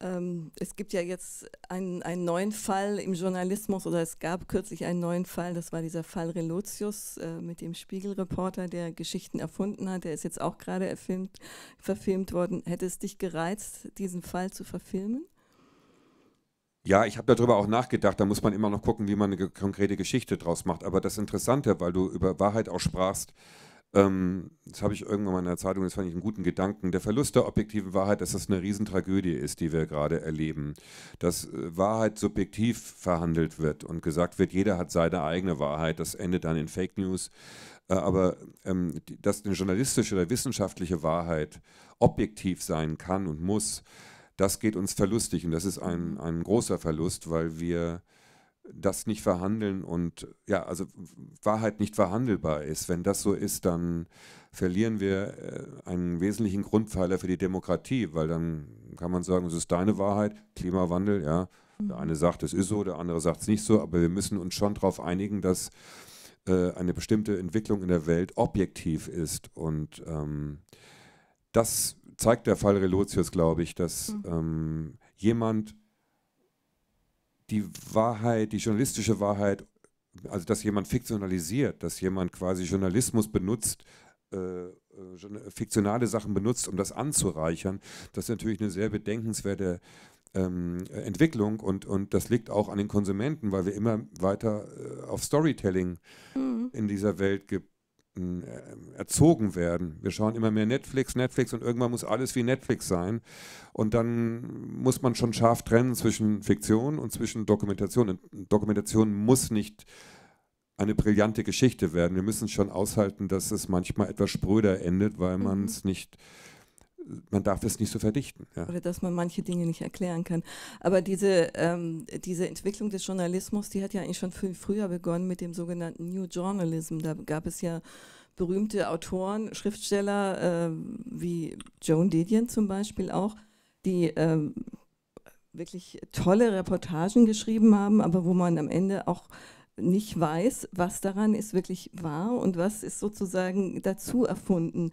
Ähm, es gibt ja jetzt einen, einen, neuen Fall im Journalismus oder es gab kürzlich einen neuen Fall, das war dieser Fall Relotius äh, mit dem Spiegelreporter, der Geschichten erfunden hat, der ist jetzt auch gerade verfilmt worden. Hätte es dich gereizt, diesen Fall zu verfilmen? Ja, ich habe darüber auch nachgedacht. Da muss man immer noch gucken, wie man eine konkrete Geschichte draus macht. Aber das Interessante, weil du über Wahrheit auch sprachst, ähm, das habe ich irgendwann mal in der Zeitung, das fand ich einen guten Gedanken, der Verlust der objektiven Wahrheit, dass das eine Riesentragödie ist, die wir gerade erleben. Dass äh, Wahrheit subjektiv verhandelt wird und gesagt wird, jeder hat seine eigene Wahrheit. Das endet dann in Fake News. Äh, aber ähm, dass eine journalistische oder wissenschaftliche Wahrheit objektiv sein kann und muss, das geht uns verlustig und das ist ein, mhm. ein großer Verlust, weil wir das nicht verhandeln und ja, also Wahrheit nicht verhandelbar ist. Wenn das so ist, dann verlieren wir äh, einen wesentlichen Grundpfeiler für die Demokratie, weil dann kann man sagen, es ist deine Wahrheit, Klimawandel, ja. Mhm. Der eine sagt, es ist so, der andere sagt es nicht so, aber wir müssen uns schon darauf einigen, dass äh, eine bestimmte Entwicklung in der Welt objektiv ist und ähm, das zeigt der Fall Relotius, glaube ich, dass mhm. ähm, jemand die Wahrheit, die journalistische Wahrheit, also dass jemand fiktionalisiert, dass jemand quasi Journalismus benutzt, äh, äh, fiktionale Sachen benutzt, um das anzureichern, das ist natürlich eine sehr bedenkenswerte ähm, Entwicklung und, und das liegt auch an den Konsumenten, weil wir immer weiter äh, auf Storytelling mhm. in dieser Welt ge äh, erzogen werden. Wir schauen immer mehr Netflix, Netflix und irgendwann muss alles wie Netflix sein. Und dann muss man schon scharf trennen zwischen Fiktion und zwischen Dokumentation. Und Dokumentation muss nicht eine brillante Geschichte werden. Wir müssen schon aushalten, dass es manchmal etwas spröder endet, weil mhm. man es nicht man darf es nicht so verdichten. Ja. Oder dass man manche Dinge nicht erklären kann. Aber diese, ähm, diese Entwicklung des Journalismus, die hat ja eigentlich schon viel früher begonnen mit dem sogenannten New Journalism. Da gab es ja berühmte Autoren, Schriftsteller äh, wie Joan Didion zum Beispiel auch, die ähm, wirklich tolle Reportagen geschrieben haben, aber wo man am Ende auch nicht weiß, was daran ist wirklich wahr und was ist sozusagen dazu erfunden.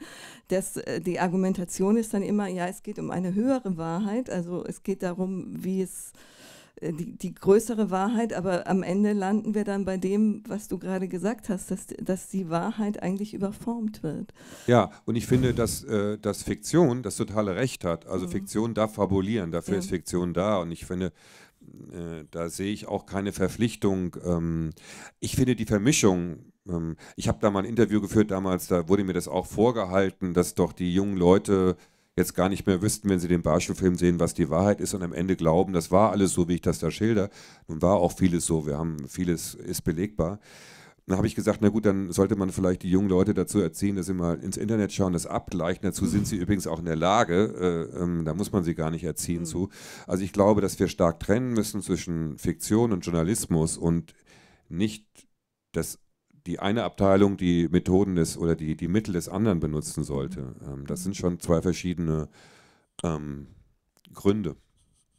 Das, äh, die Argumentation ist dann immer, ja, es geht um eine höhere Wahrheit, also es geht darum, wie es äh, die, die, größere Wahrheit, aber am Ende landen wir dann bei dem, was du gerade gesagt hast, dass, dass die Wahrheit eigentlich überformt wird. Ja, und ich finde, dass, äh, dass Fiktion das totale Recht hat. Also mhm. Fiktion darf fabulieren, dafür ja. ist Fiktion da. Und ich finde, äh, da sehe ich auch keine Verpflichtung. Ähm, ich finde die Vermischung, ähm, ich habe da mal ein Interview geführt damals, da wurde mir das auch vorgehalten, dass doch die jungen Leute jetzt gar nicht mehr wüssten, wenn sie den Barschel-Film sehen, was die Wahrheit ist und am Ende glauben, das war alles so, wie ich das da schilder. Nun war auch vieles so, wir haben vieles ist belegbar dann habe ich gesagt, na gut, dann sollte man vielleicht die jungen Leute dazu erziehen, dass sie mal ins Internet schauen, das abgleichen. Dazu mhm. sind sie übrigens auch in der Lage, äh, ähm, da muss man sie gar nicht erziehen mhm. zu. Also ich glaube, dass wir stark trennen müssen zwischen Fiktion und Journalismus und nicht dass die eine Abteilung die Methoden des oder die, die Mittel des anderen benutzen sollte. Ähm, das mhm. sind schon zwei verschiedene ähm, Gründe.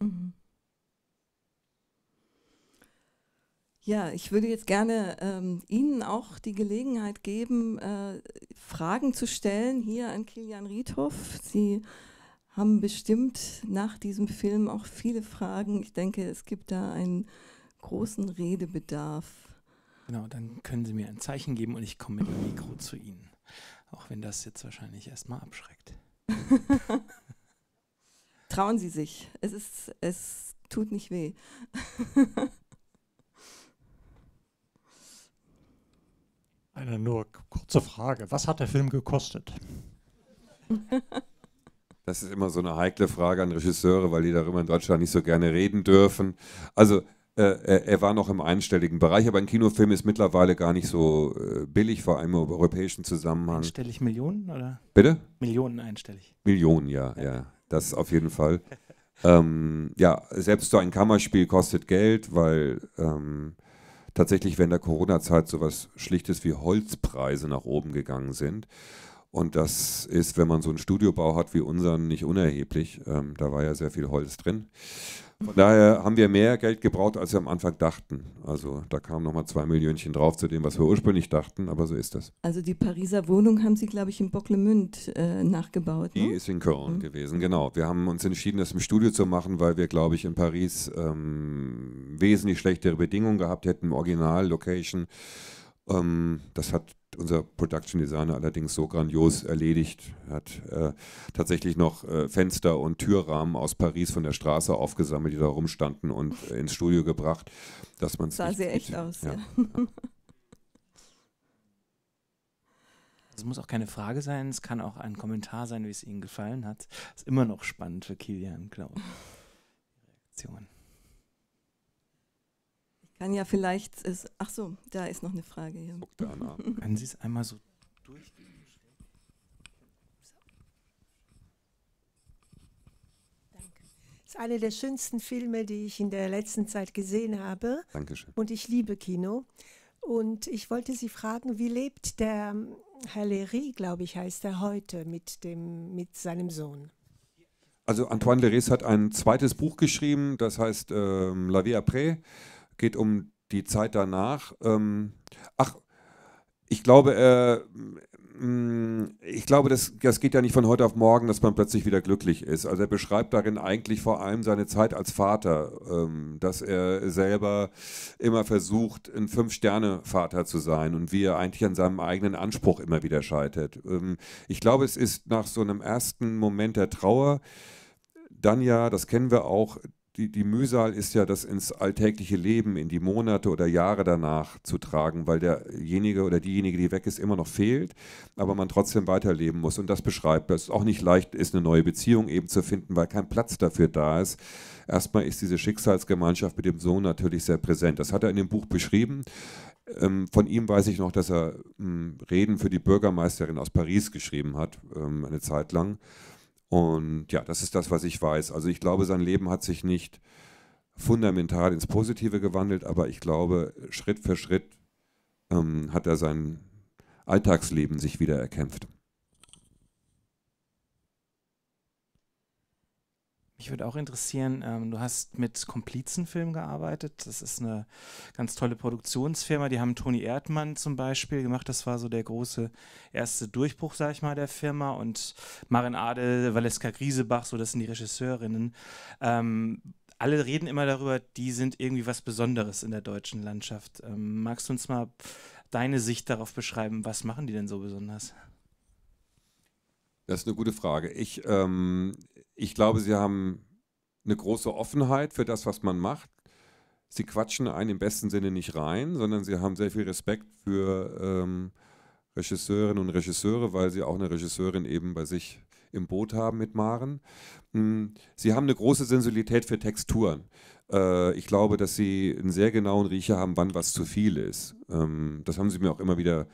Mhm. Ja, ich würde jetzt gerne ähm, Ihnen auch die Gelegenheit geben, äh, Fragen zu stellen hier an Kilian Riethoff. Sie haben bestimmt nach diesem Film auch viele Fragen. Ich denke, es gibt da einen großen Redebedarf. Genau, dann können Sie mir ein Zeichen geben und ich komme mit dem Mikro zu Ihnen. Auch wenn das jetzt wahrscheinlich erstmal abschreckt. Trauen Sie sich. Es, ist, es tut nicht weh. Eine nur kurze Frage. Was hat der Film gekostet? Das ist immer so eine heikle Frage an Regisseure, weil die darüber in Deutschland nicht so gerne reden dürfen. Also äh, er war noch im einstelligen Bereich, aber ein Kinofilm ist mittlerweile gar nicht so äh, billig, vor allem im europäischen Zusammenhang. Einstellig Millionen oder? Bitte? Millionen einstellig. Millionen, ja, ja. Das auf jeden Fall. ähm, ja, selbst so ein Kammerspiel kostet Geld, weil ähm, tatsächlich während der Corona-Zeit so was Schlichtes wie Holzpreise nach oben gegangen sind. Und das ist, wenn man so einen Studiobau hat wie unseren, nicht unerheblich. Ähm, da war ja sehr viel Holz drin. Von daher haben wir mehr Geld gebraucht, als wir am Anfang dachten. Also da kamen nochmal zwei Millionchen drauf zu dem, was wir ursprünglich dachten, aber so ist das. Also die Pariser Wohnung haben Sie, glaube ich, in Bocklemünd äh, nachgebaut. Ne? Die ne? ist in Köln mhm. gewesen, genau. Wir haben uns entschieden, das im Studio zu machen, weil wir, glaube ich, in Paris ähm, wesentlich schlechtere Bedingungen gehabt hätten, im Original-Location. Ähm, das hat unser Production Designer allerdings so grandios erledigt. Er hat äh, tatsächlich noch äh, Fenster und Türrahmen aus Paris von der Straße aufgesammelt, die da rumstanden und äh, ins Studio gebracht, dass man sah sehr echt aus. Ja, ja. Es muss auch keine Frage sein, es kann auch ein Kommentar sein, wie es Ihnen gefallen hat. Es Ist immer noch spannend für Kilian, glaube ich. Kann ja vielleicht, ist, ach so, da ist noch eine Frage hier. Können Sie es einmal so durch? Das ist einer der schönsten Filme, die ich in der letzten Zeit gesehen habe. Dankeschön. Und ich liebe Kino. Und ich wollte Sie fragen, wie lebt der hm, Herr Lery, glaube ich, heißt er heute mit, dem, mit seinem Sohn? Also Antoine Leris hat ein zweites Buch geschrieben, das heißt ähm, La Vie après geht um die Zeit danach. Ähm, ach, ich glaube, äh, mm, ich glaube, das, das geht ja nicht von heute auf morgen, dass man plötzlich wieder glücklich ist. Also er beschreibt darin eigentlich vor allem seine Zeit als Vater, ähm, dass er selber immer versucht, ein Fünf-Sterne-Vater zu sein und wie er eigentlich an seinem eigenen Anspruch immer wieder scheitert. Ähm, ich glaube, es ist nach so einem ersten Moment der Trauer dann ja, das kennen wir auch, die, die Mühsal ist ja, das ins alltägliche Leben, in die Monate oder Jahre danach zu tragen, weil derjenige oder diejenige, die weg ist, immer noch fehlt, aber man trotzdem weiterleben muss. Und das beschreibt, dass es auch nicht leicht ist, eine neue Beziehung eben zu finden, weil kein Platz dafür da ist. Erstmal ist diese Schicksalsgemeinschaft mit dem Sohn natürlich sehr präsent. Das hat er in dem Buch beschrieben ähm, von ihm weiß ich noch, dass er hm, Reden für die Bürgermeisterin aus Paris geschrieben hat, ähm, eine Zeit lang. Und ja, das ist das, was ich weiß. Also ich glaube, sein Leben hat sich nicht fundamental ins Positive gewandelt, aber ich glaube, Schritt für Schritt ähm, hat er sein Alltagsleben sich wieder erkämpft. Mich würde auch interessieren, ähm, du hast mit Komplizenfilm gearbeitet. Das ist eine ganz tolle Produktionsfirma. Die haben Toni Erdmann zum Beispiel gemacht. Das war so der große erste Durchbruch, sag ich mal, der Firma. Und Marin Adel, Valeska Griesebach, so das sind die Regisseurinnen. Ähm, alle reden immer darüber, die sind irgendwie was Besonderes in der deutschen Landschaft. Ähm, magst du uns mal deine Sicht darauf beschreiben? Was machen die denn so besonders? Das ist eine gute Frage. Ich, ähm, ich glaube, sie haben eine große Offenheit für das, was man macht. Sie quatschen einen im besten Sinne nicht rein, sondern sie haben sehr viel Respekt für ähm, Regisseurinnen und Regisseure, weil sie auch eine Regisseurin eben bei sich im Boot haben mit Maren. Hm, sie haben eine große Sensibilität für Texturen. Äh, ich glaube, dass sie einen sehr genauen Riecher haben, wann was zu viel ist. Ähm, das haben sie mir auch immer wieder äh,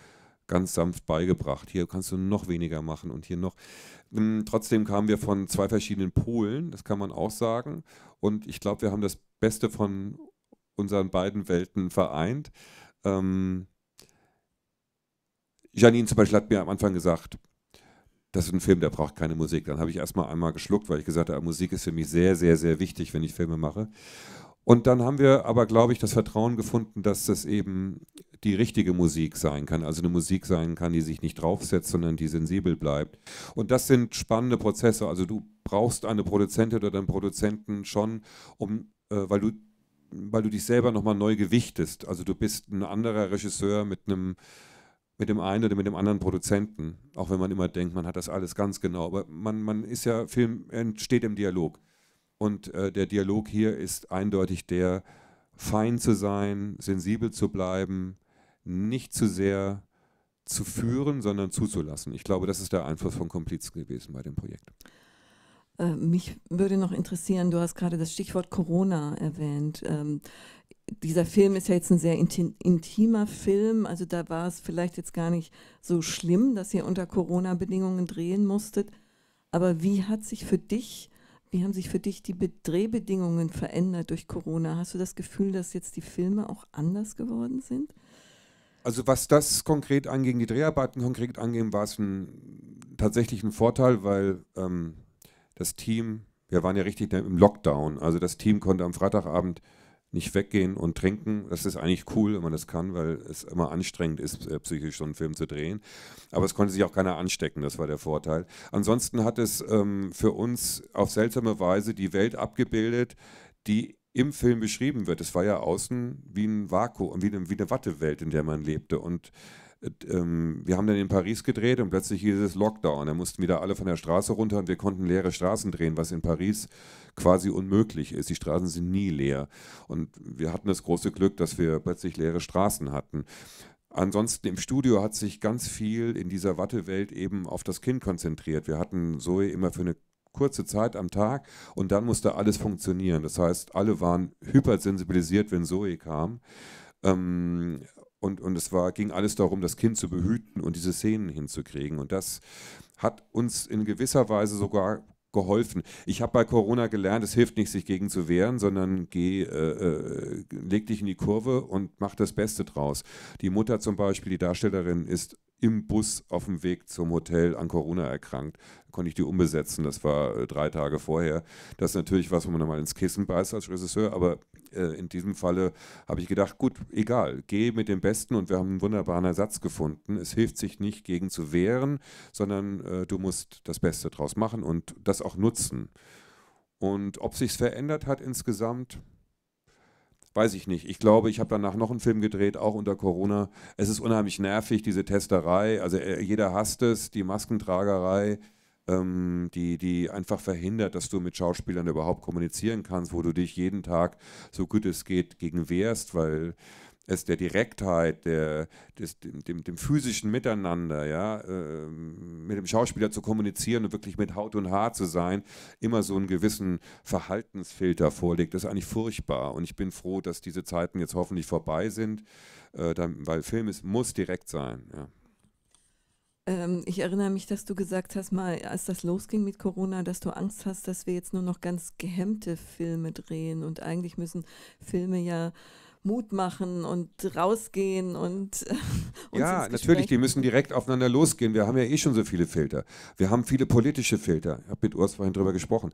ganz sanft beigebracht. Hier kannst du noch weniger machen und hier noch. Ähm, trotzdem kamen wir von zwei verschiedenen Polen, das kann man auch sagen. Und ich glaube, wir haben das Beste von unseren beiden Welten vereint. Ähm Janine zum Beispiel hat mir am Anfang gesagt, das ist ein Film, der braucht keine Musik. Dann habe ich erstmal einmal geschluckt, weil ich gesagt habe, Musik ist für mich sehr, sehr, sehr wichtig, wenn ich Filme mache. Und dann haben wir aber, glaube ich, das Vertrauen gefunden, dass das eben die richtige Musik sein kann. Also eine Musik sein kann, die sich nicht draufsetzt, sondern die sensibel bleibt. Und das sind spannende Prozesse. Also du brauchst eine Produzentin oder einen Produzenten schon, um, äh, weil du weil du dich selber nochmal neu gewichtest. Also du bist ein anderer Regisseur mit einem mit dem einen oder mit dem anderen Produzenten, auch wenn man immer denkt, man hat das alles ganz genau. Aber man, man ist ja, Film entsteht im Dialog. Und äh, der Dialog hier ist eindeutig der, fein zu sein, sensibel zu bleiben, nicht zu sehr zu führen, sondern zuzulassen. Ich glaube, das ist der Einfluss von Komplizen gewesen bei dem Projekt. Äh, mich würde noch interessieren, du hast gerade das Stichwort Corona erwähnt. Ähm, dieser Film ist ja jetzt ein sehr intimer Film, also da war es vielleicht jetzt gar nicht so schlimm, dass ihr unter Corona-Bedingungen drehen musstet. Aber wie hat sich für dich wie haben sich für dich die Drehbedingungen verändert durch Corona? Hast du das Gefühl, dass jetzt die Filme auch anders geworden sind? Also was das konkret angeht, die Dreharbeiten konkret angeht, war es ein, tatsächlich ein Vorteil, weil ähm, das Team, wir waren ja richtig im Lockdown, also das Team konnte am Freitagabend nicht weggehen und trinken. Das ist eigentlich cool, wenn man das kann, weil es immer anstrengend ist, äh, psychisch so einen Film zu drehen. Aber es konnte sich auch keiner anstecken, das war der Vorteil. Ansonsten hat es ähm, für uns auf seltsame Weise die Welt abgebildet, die im Film beschrieben wird. Es war ja außen wie ein Vakuum, wie eine, wie eine Wattewelt, in der man lebte. Und äh, ähm, wir haben dann in Paris gedreht und plötzlich hieß es Lockdown. Da mussten wieder alle von der Straße runter und wir konnten leere Straßen drehen, was in Paris quasi unmöglich ist. Die Straßen sind nie leer. Und wir hatten das große Glück, dass wir plötzlich leere Straßen hatten. Ansonsten im Studio hat sich ganz viel in dieser Wattewelt eben auf das Kind konzentriert. Wir hatten Zoe immer für eine kurze Zeit am Tag und dann musste alles funktionieren. Das heißt, alle waren hypersensibilisiert, wenn Zoe kam. Ähm, und, und es war, ging alles darum, das Kind zu behüten und diese Szenen hinzukriegen. Und das hat uns in gewisser Weise sogar geholfen. Ich habe bei Corona gelernt, es hilft nicht, sich gegen zu wehren, sondern geh, äh, äh leg dich in die Kurve und mach das Beste draus. Die Mutter zum Beispiel, die Darstellerin, ist im Bus auf dem Weg zum Hotel an Corona erkrankt. Konnte ich die umbesetzen, das war äh, drei Tage vorher. Das ist natürlich was, wo man mal ins Kissen beißt als Regisseur, aber äh, in diesem Falle habe ich gedacht, gut, egal, geh mit dem Besten und wir haben einen wunderbaren Ersatz gefunden. Es hilft sich nicht gegen zu wehren, sondern äh, du musst das Beste draus machen und das auch nutzen. Und ob sich's verändert hat insgesamt, weiß ich nicht. Ich glaube, ich habe danach noch einen Film gedreht, auch unter Corona. Es ist unheimlich nervig, diese Testerei. Also äh, jeder hasst es, die Maskentragerei, ähm, die, die einfach verhindert, dass du mit Schauspielern überhaupt kommunizieren kannst, wo du dich jeden Tag, so gut es geht, gegen wehrst, weil es der Direktheit, der, des, dem, dem, dem, physischen Miteinander, ja, äh, mit dem Schauspieler zu kommunizieren und wirklich mit Haut und Haar zu sein, immer so einen gewissen Verhaltensfilter vorlegt. Das ist eigentlich furchtbar. Und ich bin froh, dass diese Zeiten jetzt hoffentlich vorbei sind, äh, dann, weil Film ist, muss direkt sein. Ja. Ähm, ich erinnere mich, dass du gesagt hast, mal als das losging mit Corona, dass du Angst hast, dass wir jetzt nur noch ganz gehemmte Filme drehen. Und eigentlich müssen Filme ja Mut machen und rausgehen und. ja, natürlich, die müssen direkt aufeinander losgehen. Wir haben ja eh schon so viele Filter. Wir haben viele politische Filter. Ich habe mit Urs vorhin drüber gesprochen.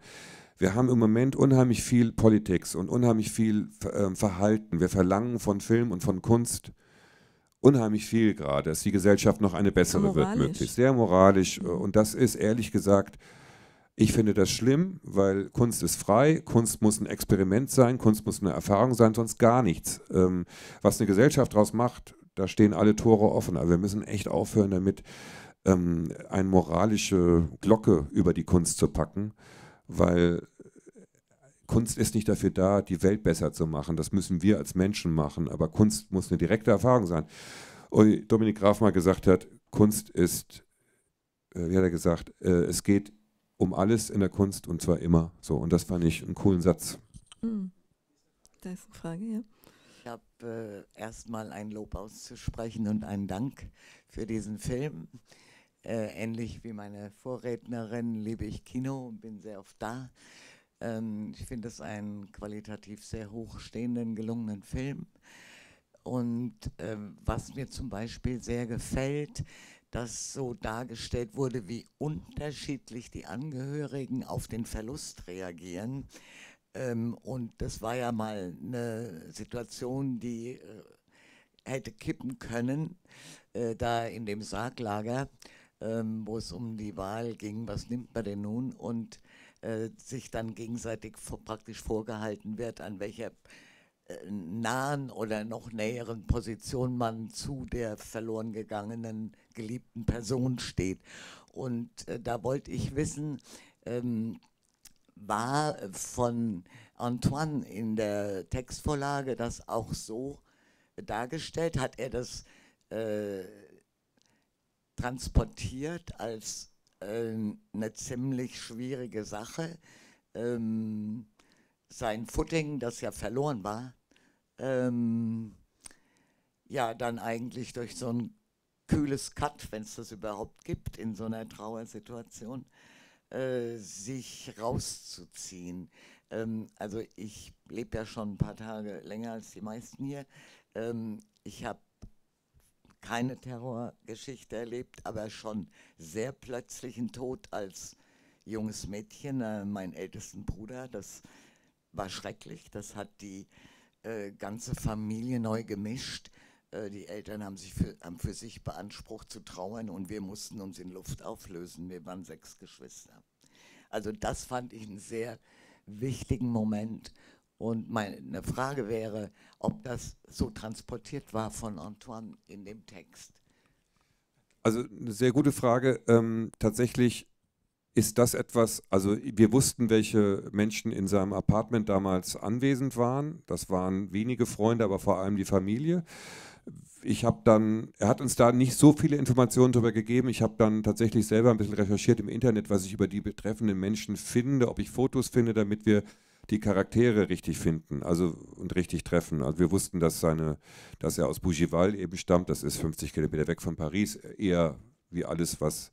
Wir haben im Moment unheimlich viel Politik und unheimlich viel ähm, Verhalten. Wir verlangen von Film und von Kunst unheimlich viel gerade, dass die Gesellschaft noch eine bessere wird, möglichst. Sehr moralisch. Äh, mhm. Und das ist ehrlich gesagt ich finde das schlimm, weil Kunst ist frei, Kunst muss ein Experiment sein, Kunst muss eine Erfahrung sein, sonst gar nichts. Ähm, was eine Gesellschaft daraus macht, da stehen alle Tore offen. Aber wir müssen echt aufhören, damit ähm, eine moralische Glocke über die Kunst zu packen, weil Kunst ist nicht dafür da, die Welt besser zu machen. Das müssen wir als Menschen machen. Aber Kunst muss eine direkte Erfahrung sein. Und Dominik Graf mal gesagt hat, Kunst ist, äh, wie hat er gesagt, äh, es geht um alles in der Kunst und zwar immer. So, und das fand ich einen coolen Satz. Mhm. Da ist eine Frage, ja. Ich habe äh, erstmal ein Lob auszusprechen und einen Dank für diesen Film. Äh, ähnlich wie meine Vorrednerin liebe ich Kino und bin sehr oft da. Ähm, ich finde es einen qualitativ sehr hochstehenden, gelungenen Film. Und äh, was mir zum Beispiel sehr gefällt, das so dargestellt wurde, wie unterschiedlich die Angehörigen auf den Verlust reagieren. Ähm, und das war ja mal eine Situation, die äh, hätte kippen können, äh, da in dem Sarglager, äh, wo es um die Wahl ging, was nimmt man denn nun? Und äh, sich dann gegenseitig praktisch vorgehalten wird, an welcher nahen oder noch näheren Position man zu der verloren gegangenen geliebten Person steht. Und äh, da wollte ich wissen, ähm, war von Antoine in der Textvorlage das auch so dargestellt? Hat er das äh, transportiert als äh, eine ziemlich schwierige Sache? Ähm, sein Footing, das ja verloren war, ähm, ja, dann eigentlich durch so ein kühles Cut, wenn es das überhaupt gibt, in so einer Trauersituation, äh, sich rauszuziehen. Ähm, also ich lebe ja schon ein paar Tage länger als die meisten hier. Ähm, ich habe keine Terrorgeschichte erlebt, aber schon sehr plötzlichen Tod als junges Mädchen, äh, mein ältesten Bruder. Das war schrecklich. Das hat die äh, ganze Familie neu gemischt. Äh, die Eltern haben sich für, haben für sich beansprucht zu trauern und wir mussten uns in Luft auflösen. Wir waren sechs Geschwister. Also das fand ich einen sehr wichtigen Moment. Und meine Frage wäre, ob das so transportiert war von Antoine in dem Text. Also eine sehr gute Frage. Ähm, tatsächlich ist das etwas, also wir wussten, welche Menschen in seinem Apartment damals anwesend waren. Das waren wenige Freunde, aber vor allem die Familie. Ich habe dann, er hat uns da nicht so viele Informationen darüber gegeben. Ich habe dann tatsächlich selber ein bisschen recherchiert im Internet, was ich über die betreffenden Menschen finde, ob ich Fotos finde, damit wir die Charaktere richtig finden, also und richtig treffen. Also wir wussten, dass seine, dass er aus Bougival eben stammt. Das ist 50 Kilometer weg von Paris, eher wie alles, was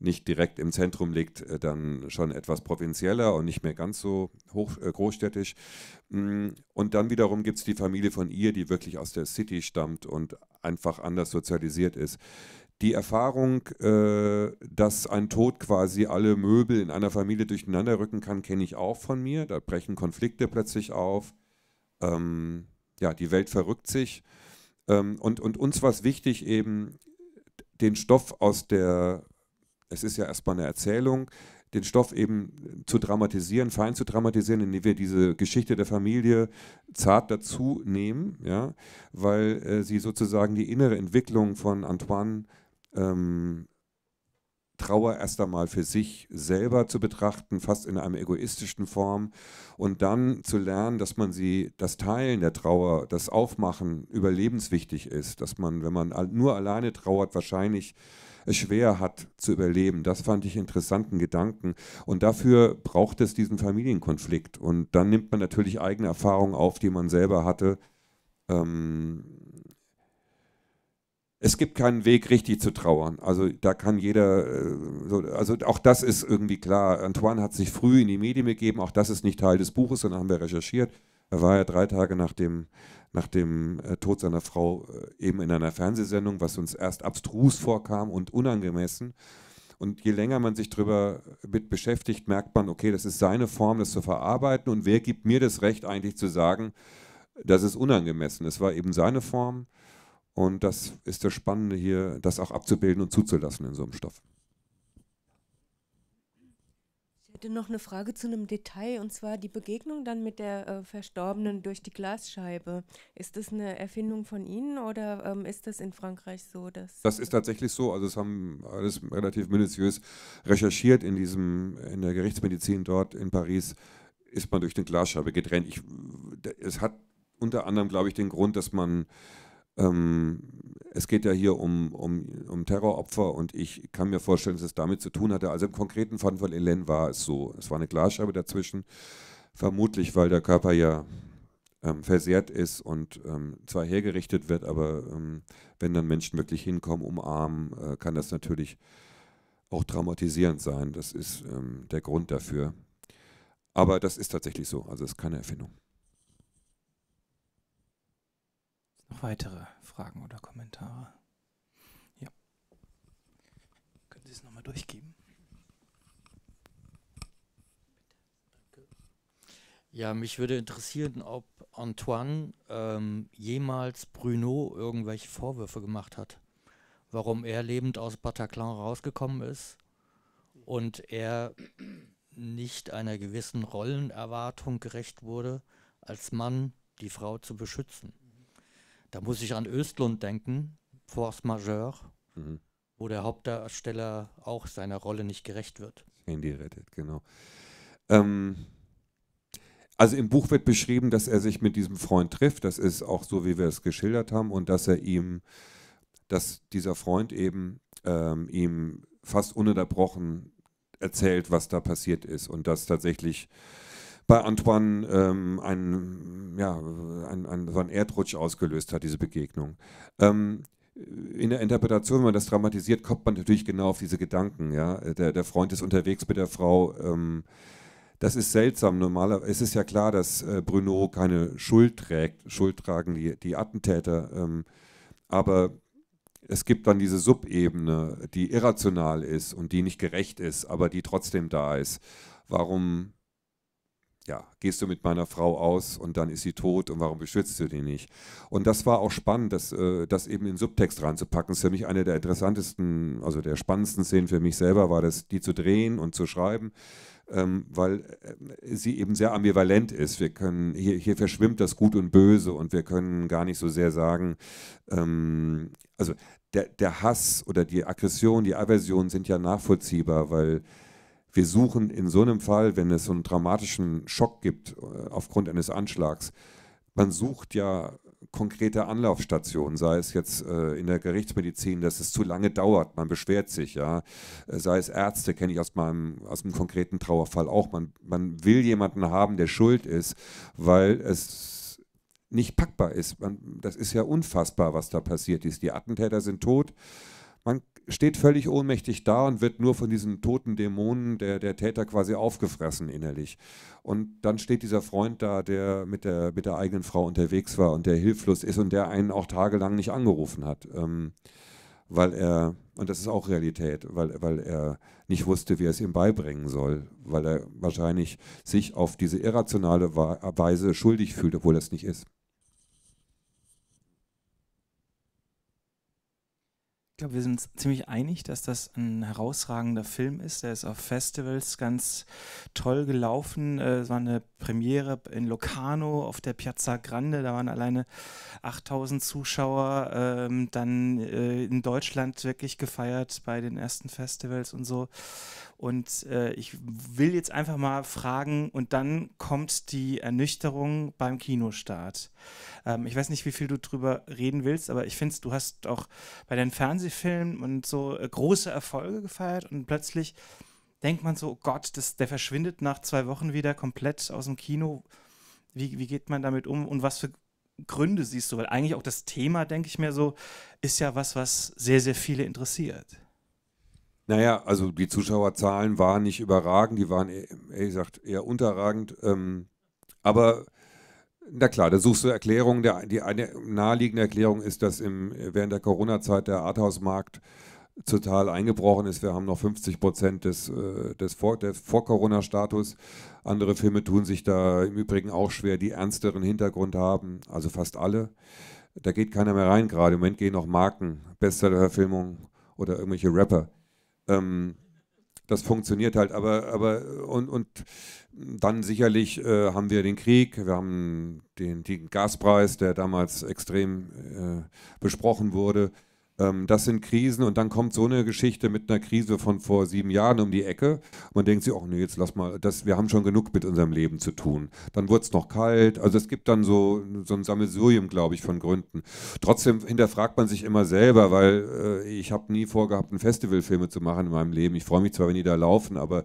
nicht direkt im Zentrum liegt, äh, dann schon etwas provinzieller und nicht mehr ganz so hoch, äh, großstädtisch. Mm, und dann wiederum gibt es die Familie von ihr, die wirklich aus der City stammt und einfach anders sozialisiert ist. Die Erfahrung, äh, dass ein Tod quasi alle Möbel in einer Familie durcheinander rücken kann, kenne ich auch von mir. Da brechen Konflikte plötzlich auf. Ähm, ja, die Welt verrückt sich. Ähm, und, und uns war es wichtig, eben den Stoff aus der es ist ja erstmal eine Erzählung, den Stoff eben zu dramatisieren, fein zu dramatisieren, indem wir diese Geschichte der Familie zart dazu nehmen, ja, weil äh, sie sozusagen die innere Entwicklung von Antoine ähm, Trauer erst einmal für sich selber zu betrachten, fast in einer egoistischen Form, und dann zu lernen, dass man sie, das Teilen der Trauer, das Aufmachen überlebenswichtig ist, dass man, wenn man nur alleine trauert, wahrscheinlich schwer hat zu überleben. Das fand ich interessanten Gedanken. Und dafür braucht es diesen Familienkonflikt. Und dann nimmt man natürlich eigene Erfahrungen auf, die man selber hatte. Ähm es gibt keinen Weg, richtig zu trauern. Also da kann jeder, äh, also auch das ist irgendwie klar. Antoine hat sich früh in die Medien gegeben, auch das ist nicht Teil des Buches, sondern haben wir recherchiert. Er war ja drei Tage nach dem nach dem äh, Tod seiner Frau äh, eben in einer Fernsehsendung, was uns erst abstrus vorkam und unangemessen. Und je länger man sich darüber äh, mit beschäftigt, merkt man, okay, das ist seine Form, das zu verarbeiten. Und wer gibt mir das Recht eigentlich zu sagen, das ist unangemessen? Es war eben seine Form. Und das ist das Spannende hier, das auch abzubilden und zuzulassen in so einem Stoff. Bitte noch eine Frage zu einem Detail, und zwar die Begegnung dann mit der äh, Verstorbenen durch die Glasscheibe. Ist das eine Erfindung von Ihnen oder ähm, ist das in Frankreich so? Dass das ist tatsächlich so. Also, es haben alles relativ minutiös recherchiert in, diesem, in der Gerichtsmedizin dort in Paris. Ist man durch die Glasscheibe getrennt? Ich, es hat unter anderem, glaube ich, den Grund, dass man ähm, es geht ja hier um, um, um Terroropfer und ich kann mir vorstellen, dass es damit zu tun hatte. Also im konkreten Fall von Elen war es so. Es war eine Glasscheibe dazwischen, vermutlich weil der Körper ja ähm, versehrt ist und ähm, zwar hergerichtet wird, aber ähm, wenn dann Menschen wirklich hinkommen, umarmen, äh, kann das natürlich auch traumatisierend sein. Das ist ähm, der Grund dafür. Aber das ist tatsächlich so. Also es ist keine Erfindung. Noch weitere Fragen oder Kommentare? Ja. Können Sie es nochmal durchgeben? Ja, mich würde interessieren, ob Antoine ähm, jemals Bruno irgendwelche Vorwürfe gemacht hat, warum er lebend aus Bataclan rausgekommen ist und er nicht einer gewissen Rollenerwartung gerecht wurde, als Mann die Frau zu beschützen. Da muss ich an Östlund denken, Force Majeure, mhm. wo der Hauptdarsteller auch seiner Rolle nicht gerecht wird. Handy rettet, genau. Ähm, also im Buch wird beschrieben, dass er sich mit diesem Freund trifft. Das ist auch so, wie wir es geschildert haben, und dass er ihm, dass dieser Freund eben ähm, ihm fast ununterbrochen erzählt, was da passiert ist und dass tatsächlich bei Antoine ähm, einen, ja, einen, einen, so einen Erdrutsch ausgelöst hat, diese Begegnung. Ähm, in der Interpretation, wenn man das dramatisiert, kommt man natürlich genau auf diese Gedanken. Ja? Der, der Freund ist unterwegs mit der Frau. Ähm, das ist seltsam. Normalerweise es ist ja klar, dass äh, Bruno keine Schuld trägt. Schuld tragen die, die Attentäter. Ähm, aber es gibt dann diese Subebene, die irrational ist und die nicht gerecht ist, aber die trotzdem da ist. Warum ja, gehst du mit meiner Frau aus und dann ist sie tot und warum beschützt du die nicht? Und das war auch spannend, das, äh, das eben in Subtext reinzupacken. Das ist für mich eine der interessantesten, also der spannendsten Szenen für mich selber war das, die zu drehen und zu schreiben, ähm, weil äh, sie eben sehr ambivalent ist. Wir können, hier, hier verschwimmt das Gut und Böse und wir können gar nicht so sehr sagen, ähm, also der, der Hass oder die Aggression, die Aversion sind ja nachvollziehbar, weil wir suchen in so einem Fall, wenn es so einen dramatischen Schock gibt äh, aufgrund eines Anschlags, man sucht ja konkrete Anlaufstationen, sei es jetzt äh, in der Gerichtsmedizin, dass es zu lange dauert, man beschwert sich, ja, äh, sei es Ärzte, kenne ich aus meinem aus einem konkreten Trauerfall auch, man, man will jemanden haben, der schuld ist, weil es nicht packbar ist. Man, das ist ja unfassbar, was da passiert ist. Die Attentäter sind tot. Man steht völlig ohnmächtig da und wird nur von diesen toten Dämonen der, der Täter quasi aufgefressen innerlich. Und dann steht dieser Freund da, der mit, der mit der eigenen Frau unterwegs war und der hilflos ist und der einen auch tagelang nicht angerufen hat. Ähm, weil er, und das ist auch Realität, weil, weil er nicht wusste, wie er es ihm beibringen soll, weil er wahrscheinlich sich auf diese irrationale Weise schuldig fühlt, obwohl das nicht ist. Ich glaube, wir sind uns ziemlich einig, dass das ein herausragender Film ist. Der ist auf Festivals ganz toll gelaufen. Äh, es war eine Premiere in Locarno auf der Piazza Grande. Da waren alleine 8000 Zuschauer. Ähm, dann äh, in Deutschland wirklich gefeiert bei den ersten Festivals und so. Und äh, ich will jetzt einfach mal fragen, und dann kommt die Ernüchterung beim Kinostart. Ähm, ich weiß nicht, wie viel du drüber reden willst, aber ich finde, du hast auch bei deinen Fernsehfilmen und so äh, große Erfolge gefeiert und plötzlich denkt man so, oh Gott, das, der verschwindet nach zwei Wochen wieder komplett aus dem Kino. Wie, wie geht man damit um und was für Gründe siehst du? Weil eigentlich auch das Thema, denke ich mir so, ist ja was, was sehr, sehr viele interessiert. Naja, also die Zuschauerzahlen waren nicht überragend, die waren, ehrlich gesagt, eher unterragend. Ähm, aber na klar, da suchst du Erklärungen. Der, die eine naheliegende Erklärung ist, dass im, während der Corona-Zeit der Arthouse-Markt total eingebrochen ist. Wir haben noch 50 Prozent des, äh, des Vor-Corona-Status. Andere Filme tun sich da im Übrigen auch schwer, die ernsteren Hintergrund haben, also fast alle. Da geht keiner mehr rein gerade. Im Moment gehen noch Marken, Bestseller-Verfilmungen oder irgendwelche Rapper ähm, das funktioniert halt, aber, aber und, und dann sicherlich äh, haben wir den Krieg, wir haben den, den Gaspreis, der damals extrem äh, besprochen wurde. Ähm, das sind Krisen und dann kommt so eine Geschichte mit einer Krise von vor sieben Jahren um die Ecke. Man denkt sich, ach nee, jetzt lass mal, das, wir haben schon genug mit unserem Leben zu tun. Dann wurde es noch kalt. Also es gibt dann so, so ein Sammelsurium, glaube ich, von Gründen. Trotzdem hinterfragt man sich immer selber, weil äh, ich habe nie vorgehabt, ein Festivalfilme zu machen in meinem Leben. Ich freue mich zwar, wenn die da laufen, aber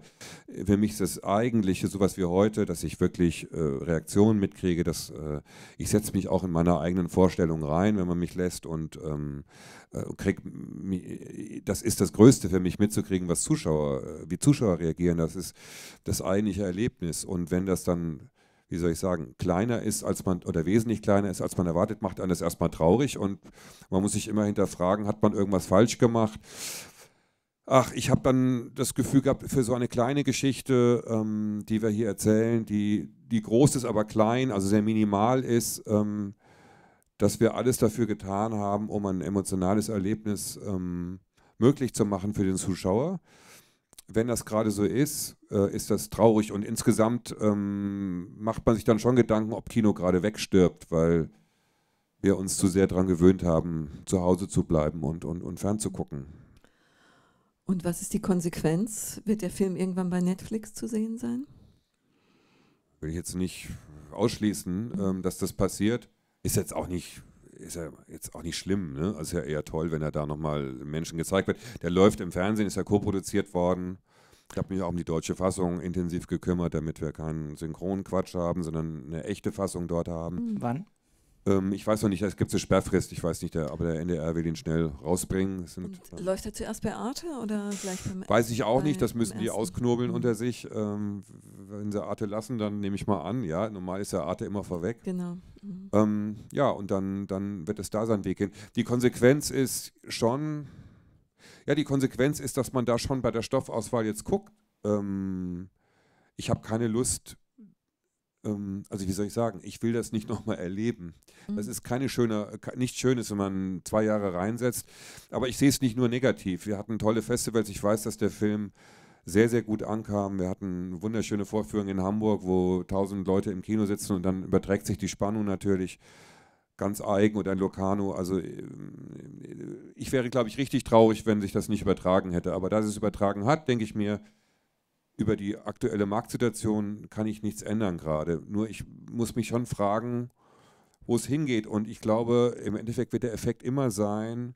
für mich ist das Eigentliche sowas wie heute, dass ich wirklich äh, Reaktionen mitkriege, dass äh, ich setze mich auch in meiner eigenen Vorstellung rein, wenn man mich lässt und ähm, äh, krieg, äh, das ist das Größte für mich mitzukriegen, was Zuschauer, äh, wie Zuschauer reagieren. Das ist das eigentliche Erlebnis. Und wenn das dann wie soll ich sagen, kleiner ist, als man, oder wesentlich kleiner ist, als man erwartet, macht einen das erstmal traurig und man muss sich immer hinterfragen, hat man irgendwas falsch gemacht? Ach, ich habe dann das Gefühl gehabt, für so eine kleine Geschichte, ähm, die wir hier erzählen, die, die groß ist, aber klein, also sehr minimal ist, ähm, dass wir alles dafür getan haben, um ein emotionales Erlebnis ähm, möglich zu machen für den Zuschauer. Wenn das gerade so ist, äh, ist das traurig und insgesamt ähm, macht man sich dann schon Gedanken, ob Kino gerade wegstirbt, weil wir uns zu sehr daran gewöhnt haben, zu Hause zu bleiben und, und, und fernzugucken. Und was ist die Konsequenz? Wird der Film irgendwann bei Netflix zu sehen sein? Will ich jetzt nicht ausschließen, ähm, dass das passiert. Ist jetzt auch nicht ist ja jetzt auch nicht schlimm. Ne? Also ist ja eher toll, wenn er da nochmal Menschen gezeigt wird. Der läuft im Fernsehen, ist ja co-produziert worden. Ich habe mich auch um die deutsche Fassung intensiv gekümmert, damit wir keinen Synchronquatsch haben, sondern eine echte Fassung dort haben. Wann? Ähm, ich weiß noch nicht, es gibt eine Sperrfrist, ich weiß nicht, der, aber der NDR will den schnell rausbringen. Sind, Läuft er zuerst bei Arte oder gleich beim Weiß ich auch nicht, das müssen die ausknobeln mhm. unter sich. Ähm, wenn sie Arte lassen, dann nehme ich mal an, ja, normal ist ja Arte immer vorweg. Genau. Mhm. Ähm, ja, und dann, dann wird es da seinen Weg gehen. Die Konsequenz ist schon, ja, die Konsequenz ist, dass man da schon bei der Stoffauswahl jetzt guckt. Ähm, ich habe keine Lust, ähm, also wie soll ich sagen, ich will das nicht nochmal erleben. Mhm. Das ist keine schöne, nichts Schönes, wenn man zwei Jahre reinsetzt. Aber ich sehe es nicht nur negativ. Wir hatten tolle Festivals. Ich weiß, dass der Film sehr, sehr gut ankam. Wir hatten wunderschöne Vorführungen in Hamburg, wo tausend Leute im Kino sitzen und dann überträgt sich die Spannung natürlich ganz eigen und ein Locano. Also äh, äh, ich wäre, glaube ich, richtig traurig, wenn sich das nicht übertragen hätte. Aber dass es übertragen hat, denke ich mir, über die aktuelle Marktsituation kann ich nichts ändern gerade. Nur ich muss mich schon fragen, wo es hingeht. Und ich glaube, im Endeffekt wird der Effekt immer sein,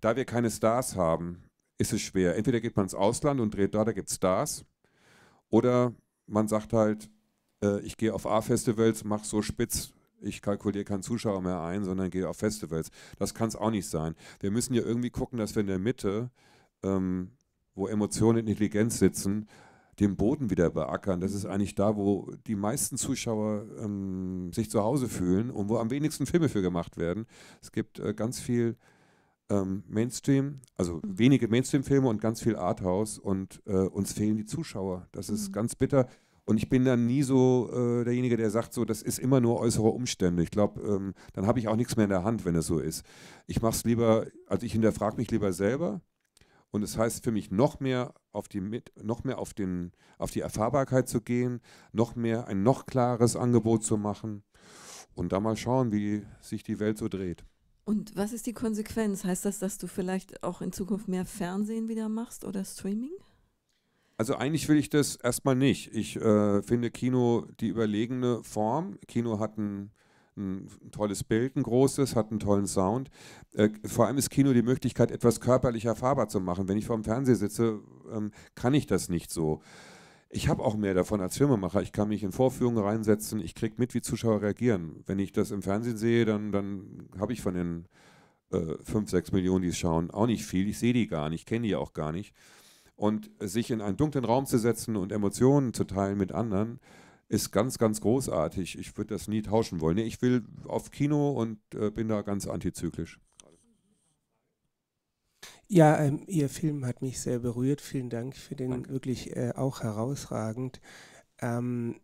da wir keine Stars haben, ist es schwer. Entweder geht man ins Ausland und dreht da, da gibt es Stars. Oder man sagt halt, äh, ich gehe auf A-Festivals, mache so spitz, ich kalkuliere keinen Zuschauer mehr ein, sondern gehe auf Festivals. Das kann es auch nicht sein. Wir müssen ja irgendwie gucken, dass wir in der Mitte ähm, wo Emotionen und Intelligenz sitzen, den Boden wieder beackern. Das ist eigentlich da, wo die meisten Zuschauer ähm, sich zu Hause fühlen und wo am wenigsten Filme für gemacht werden. Es gibt äh, ganz viel ähm, Mainstream, also mhm. wenige Mainstream-Filme und ganz viel Arthouse und äh, uns fehlen die Zuschauer. Das ist mhm. ganz bitter. Und ich bin dann nie so äh, derjenige, der sagt, so, das ist immer nur äußere Umstände. Ich glaube, ähm, dann habe ich auch nichts mehr in der Hand, wenn es so ist. Ich mache es lieber, also ich hinterfrage mich lieber selber und es das heißt für mich noch mehr auf die mit, noch mehr auf den auf die Erfahrbarkeit zu gehen, noch mehr ein noch klares Angebot zu machen und da mal schauen, wie sich die Welt so dreht. Und was ist die Konsequenz? Heißt das, dass du vielleicht auch in Zukunft mehr Fernsehen wieder machst oder Streaming? Also eigentlich will ich das erstmal nicht. Ich äh, finde Kino die überlegene Form. Kino hat einen ein tolles Bild, ein großes, hat einen tollen Sound. Äh, vor allem ist Kino die Möglichkeit, etwas körperlich erfahrbar zu machen. Wenn ich vor dem Fernseher sitze, ähm, kann ich das nicht so. Ich habe auch mehr davon als Filmemacher. Ich kann mich in Vorführungen reinsetzen, ich kriege mit, wie Zuschauer reagieren. Wenn ich das im Fernsehen sehe, dann, dann habe ich von den äh, 5, 6 Millionen, die es schauen, auch nicht viel. Ich sehe die gar nicht, kenne die auch gar nicht. Und sich in einen dunklen Raum zu setzen und Emotionen zu teilen mit anderen, ist ganz, ganz großartig. Ich würde das nie tauschen wollen. Ich will auf Kino und äh, bin da ganz antizyklisch. Ja, ähm, Ihr Film hat mich sehr berührt. Vielen Dank für den Danke. wirklich äh, auch herausragend. Ähm,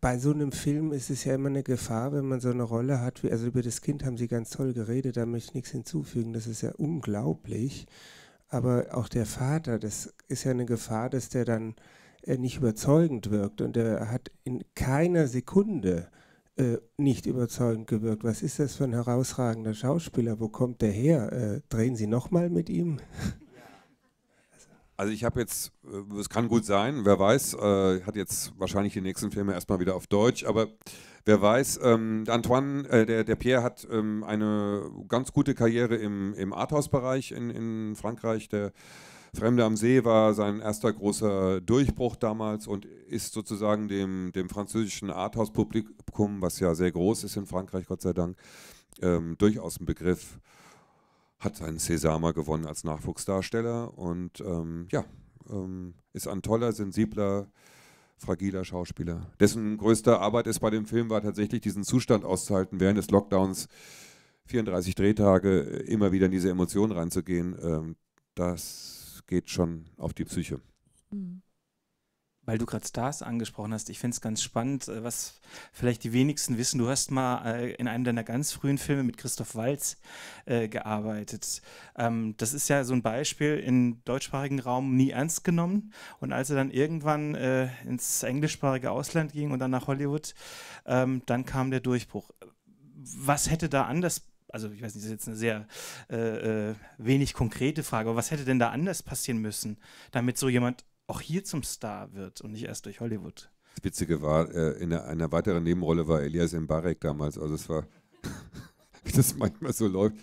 bei so einem Film ist es ja immer eine Gefahr, wenn man so eine Rolle hat. Wie, also über das Kind haben Sie ganz toll geredet, da möchte ich nichts hinzufügen. Das ist ja unglaublich. Aber auch der Vater, das ist ja eine Gefahr, dass der dann er äh, nicht überzeugend wirkt. Und er hat in keiner Sekunde äh, nicht überzeugend gewirkt. Was ist das für ein herausragender Schauspieler? Wo kommt der her? Äh, drehen Sie nochmal mit ihm? Also ich habe jetzt, äh, es kann gut sein, wer weiß, äh, hat jetzt wahrscheinlich die nächsten Filme erstmal wieder auf Deutsch, aber wer weiß, ähm, Antoine, äh, der, der Pierre hat ähm, eine ganz gute Karriere im, im Arthouse-Bereich in, in Frankreich. Der Fremde am See war sein erster großer Durchbruch damals und ist sozusagen dem, dem französischen Arthouse-Publikum, was ja sehr groß ist in Frankreich, Gott sei Dank, ähm, durchaus ein Begriff. Hat seinen Sesama gewonnen als Nachwuchsdarsteller und ähm, ja, ähm, ist ein toller, sensibler, fragiler Schauspieler. Dessen größte Arbeit ist bei dem Film war tatsächlich, diesen Zustand auszuhalten während des Lockdowns. 34 Drehtage immer wieder in diese Emotionen reinzugehen, ähm, das geht schon auf die Psyche. Mhm. Weil du gerade Stars angesprochen hast, ich finde es ganz spannend, äh, was vielleicht die wenigsten wissen. Du hast mal äh, in einem deiner ganz frühen Filme mit Christoph Walz äh, gearbeitet. Ähm, das ist ja so ein Beispiel im deutschsprachigen Raum nie ernst genommen. Und als er dann irgendwann äh, ins englischsprachige Ausland ging und dann nach Hollywood, ähm, dann kam der Durchbruch. Was hätte da anders passiert? also ich weiß nicht, das ist jetzt eine sehr äh, äh, wenig konkrete Frage, aber was hätte denn da anders passieren müssen, damit so jemand auch hier zum Star wird und nicht erst durch Hollywood? Das Witzige war, äh, in einer, einer, weiteren Nebenrolle war Elias Mbarek damals, also es war, wie das manchmal so läuft.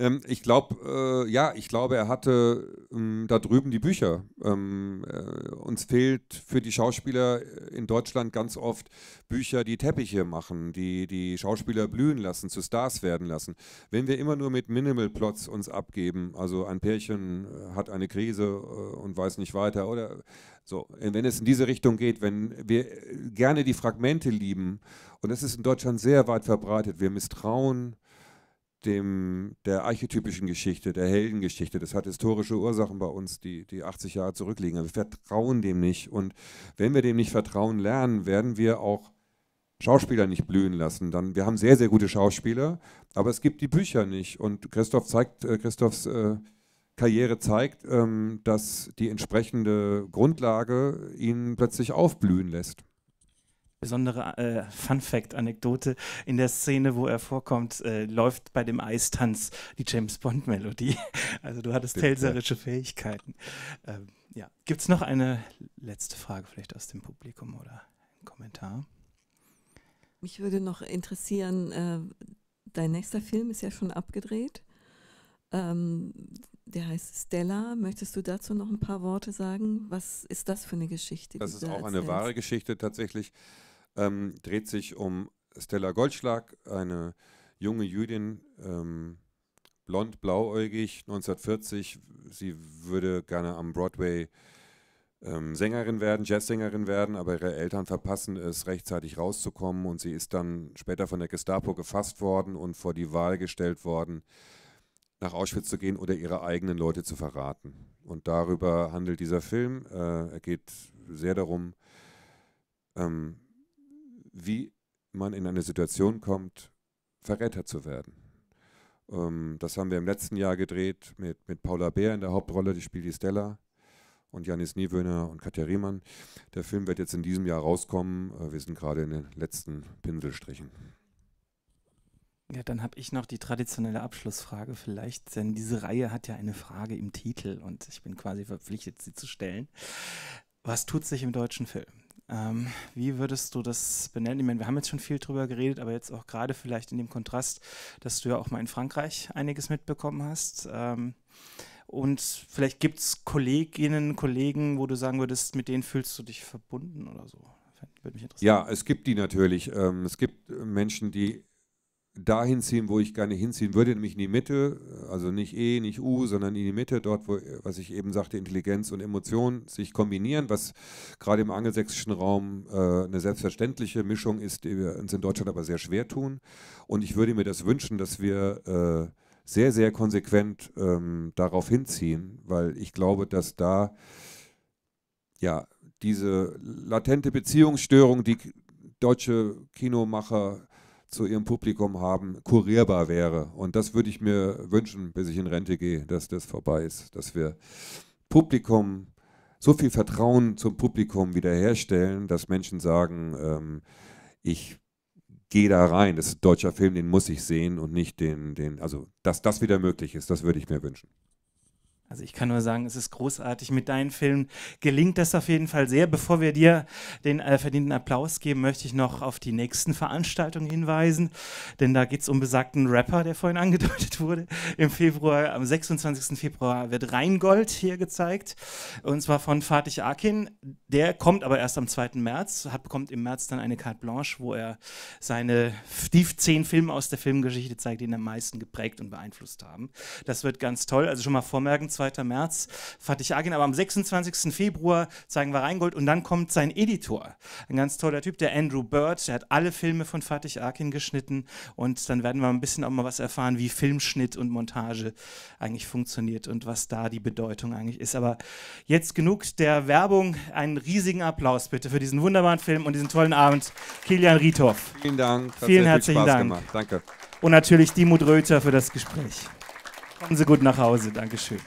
Ähm, ich glaube, äh, ja, ich glaube, er hatte ähm, da drüben die Bücher. Ähm, äh, uns fehlt für die Schauspieler äh, in Deutschland ganz oft Bücher, die Teppiche machen, die die Schauspieler blühen lassen, zu Stars werden lassen. Wenn wir immer nur mit Minimal Plots uns abgeben, also ein Pärchen äh, hat eine Krise äh, und weiß nicht weiter oder so, wenn es in diese Richtung geht, wenn wir gerne die Fragmente lieben, und das ist in Deutschland sehr weit verbreitet, wir misstrauen dem, der archetypischen Geschichte, der Heldengeschichte. Das hat historische Ursachen bei uns, die, die 80 Jahre zurückliegen. Wir vertrauen dem nicht. Und wenn wir dem nicht vertrauen lernen, werden wir auch Schauspieler nicht blühen lassen. Dann, wir haben sehr, sehr gute Schauspieler, aber es gibt die Bücher nicht. Und Christoph zeigt, äh, Christophs äh, Karriere zeigt, ähm, dass die entsprechende Grundlage ihn plötzlich aufblühen lässt besondere äh, Fun Fact Anekdote in der Szene, wo er vorkommt, äh, läuft bei dem Eistanz die James Bond Melodie. Also du hattest hellserische Fähigkeiten. Ähm, ja, gibt's noch eine letzte Frage vielleicht aus dem Publikum oder einen Kommentar? Mich würde noch interessieren, äh, dein nächster Film ist ja schon abgedreht. Ähm, der heißt Stella. Möchtest du dazu noch ein paar Worte sagen? Was ist das für eine Geschichte? Das ist auch erzählst? eine wahre Geschichte tatsächlich. Ähm, dreht sich um Stella Goldschlag, eine junge Jüdin, ähm, blond, blauäugig, 1940. Sie würde gerne am Broadway ähm, Sängerin werden, Jazzsängerin werden, aber ihre Eltern verpassen es, rechtzeitig rauszukommen und sie ist dann später von der Gestapo gefasst worden und vor die Wahl gestellt worden, nach Auschwitz zu gehen oder ihre eigenen Leute zu verraten. Und darüber handelt dieser Film. Äh, er geht sehr darum, ähm, wie man in eine Situation kommt, Verräter zu werden. Ähm, das haben wir im letzten Jahr gedreht mit, mit Paula Bär in der Hauptrolle, die spielt die Stella und Janis Niewöhner und Katja Riemann. Der Film wird jetzt in diesem Jahr rauskommen. Äh, wir sind gerade in den letzten Pinselstrichen. Ja, dann habe ich noch die traditionelle Abschlussfrage vielleicht, denn diese Reihe hat ja eine Frage im Titel und ich bin quasi verpflichtet, sie zu stellen. Was tut sich im deutschen Film? Ähm, wie würdest du das benennen? Ich meine, wir haben jetzt schon viel drüber geredet, aber jetzt auch gerade vielleicht in dem Kontrast, dass du ja auch mal in Frankreich einiges mitbekommen hast. Ähm, und vielleicht gibt es Kolleginnen, Kollegen, wo du sagen würdest, mit denen fühlst du dich verbunden oder so. Ja, es gibt die natürlich. Ähm, es gibt Menschen, die dahin ziehen, wo ich gerne hinziehen würde, nämlich in die Mitte, also nicht E, nicht U, sondern in die Mitte, dort, wo, was ich eben sagte, Intelligenz und Emotion sich kombinieren, was gerade im angelsächsischen Raum äh, eine selbstverständliche Mischung ist, die wir uns in Deutschland aber sehr schwer tun. Und ich würde mir das wünschen, dass wir äh, sehr, sehr konsequent ähm, darauf hinziehen, weil ich glaube, dass da ja diese latente Beziehungsstörung, die deutsche Kinomacher zu ihrem Publikum haben, kurierbar wäre. Und das würde ich mir wünschen, bis ich in Rente gehe, dass das vorbei ist, dass wir Publikum, so viel Vertrauen zum Publikum wiederherstellen, dass Menschen sagen, ähm, ich gehe da rein, das ist ein deutscher Film, den muss ich sehen und nicht den, den also dass das wieder möglich ist, das würde ich mir wünschen. Also ich kann nur sagen, es ist großartig. Mit deinen Filmen gelingt das auf jeden Fall sehr. Bevor wir dir den äh, verdienten Applaus geben, möchte ich noch auf die nächsten Veranstaltungen hinweisen. Denn da geht es um besagten Rapper, der vorhin angedeutet wurde. Im Februar, am 26. Februar wird Rheingold hier gezeigt. Und zwar von Fatih Akin. Der kommt aber erst am 2. März, hat, bekommt im März dann eine Carte Blanche, wo er seine die zehn Filme aus der Filmgeschichte zeigt, die ihn am meisten geprägt und beeinflusst haben. Das wird ganz toll. Also schon mal vormerken, 2. März Fatih-Agin, aber ah, genau, am 26. Februar zeigen wir Reingold und dann kommt sein Editor, ein ganz toller Typ, der Andrew Bird, der hat alle Filme von Fatih Akin geschnitten und dann werden wir ein bisschen auch mal was erfahren, wie Filmschnitt und Montage eigentlich funktioniert und was da die Bedeutung eigentlich ist. Aber jetzt genug der Werbung, einen riesigen Applaus bitte für diesen wunderbaren Film und diesen tollen Abend, Kilian Riethoff. Vielen Dank, vielen herzlichen Dank. Gemacht. Danke. Und natürlich Dimut Röther für das Gespräch. Kommen Sie gut nach Hause. Dankeschön.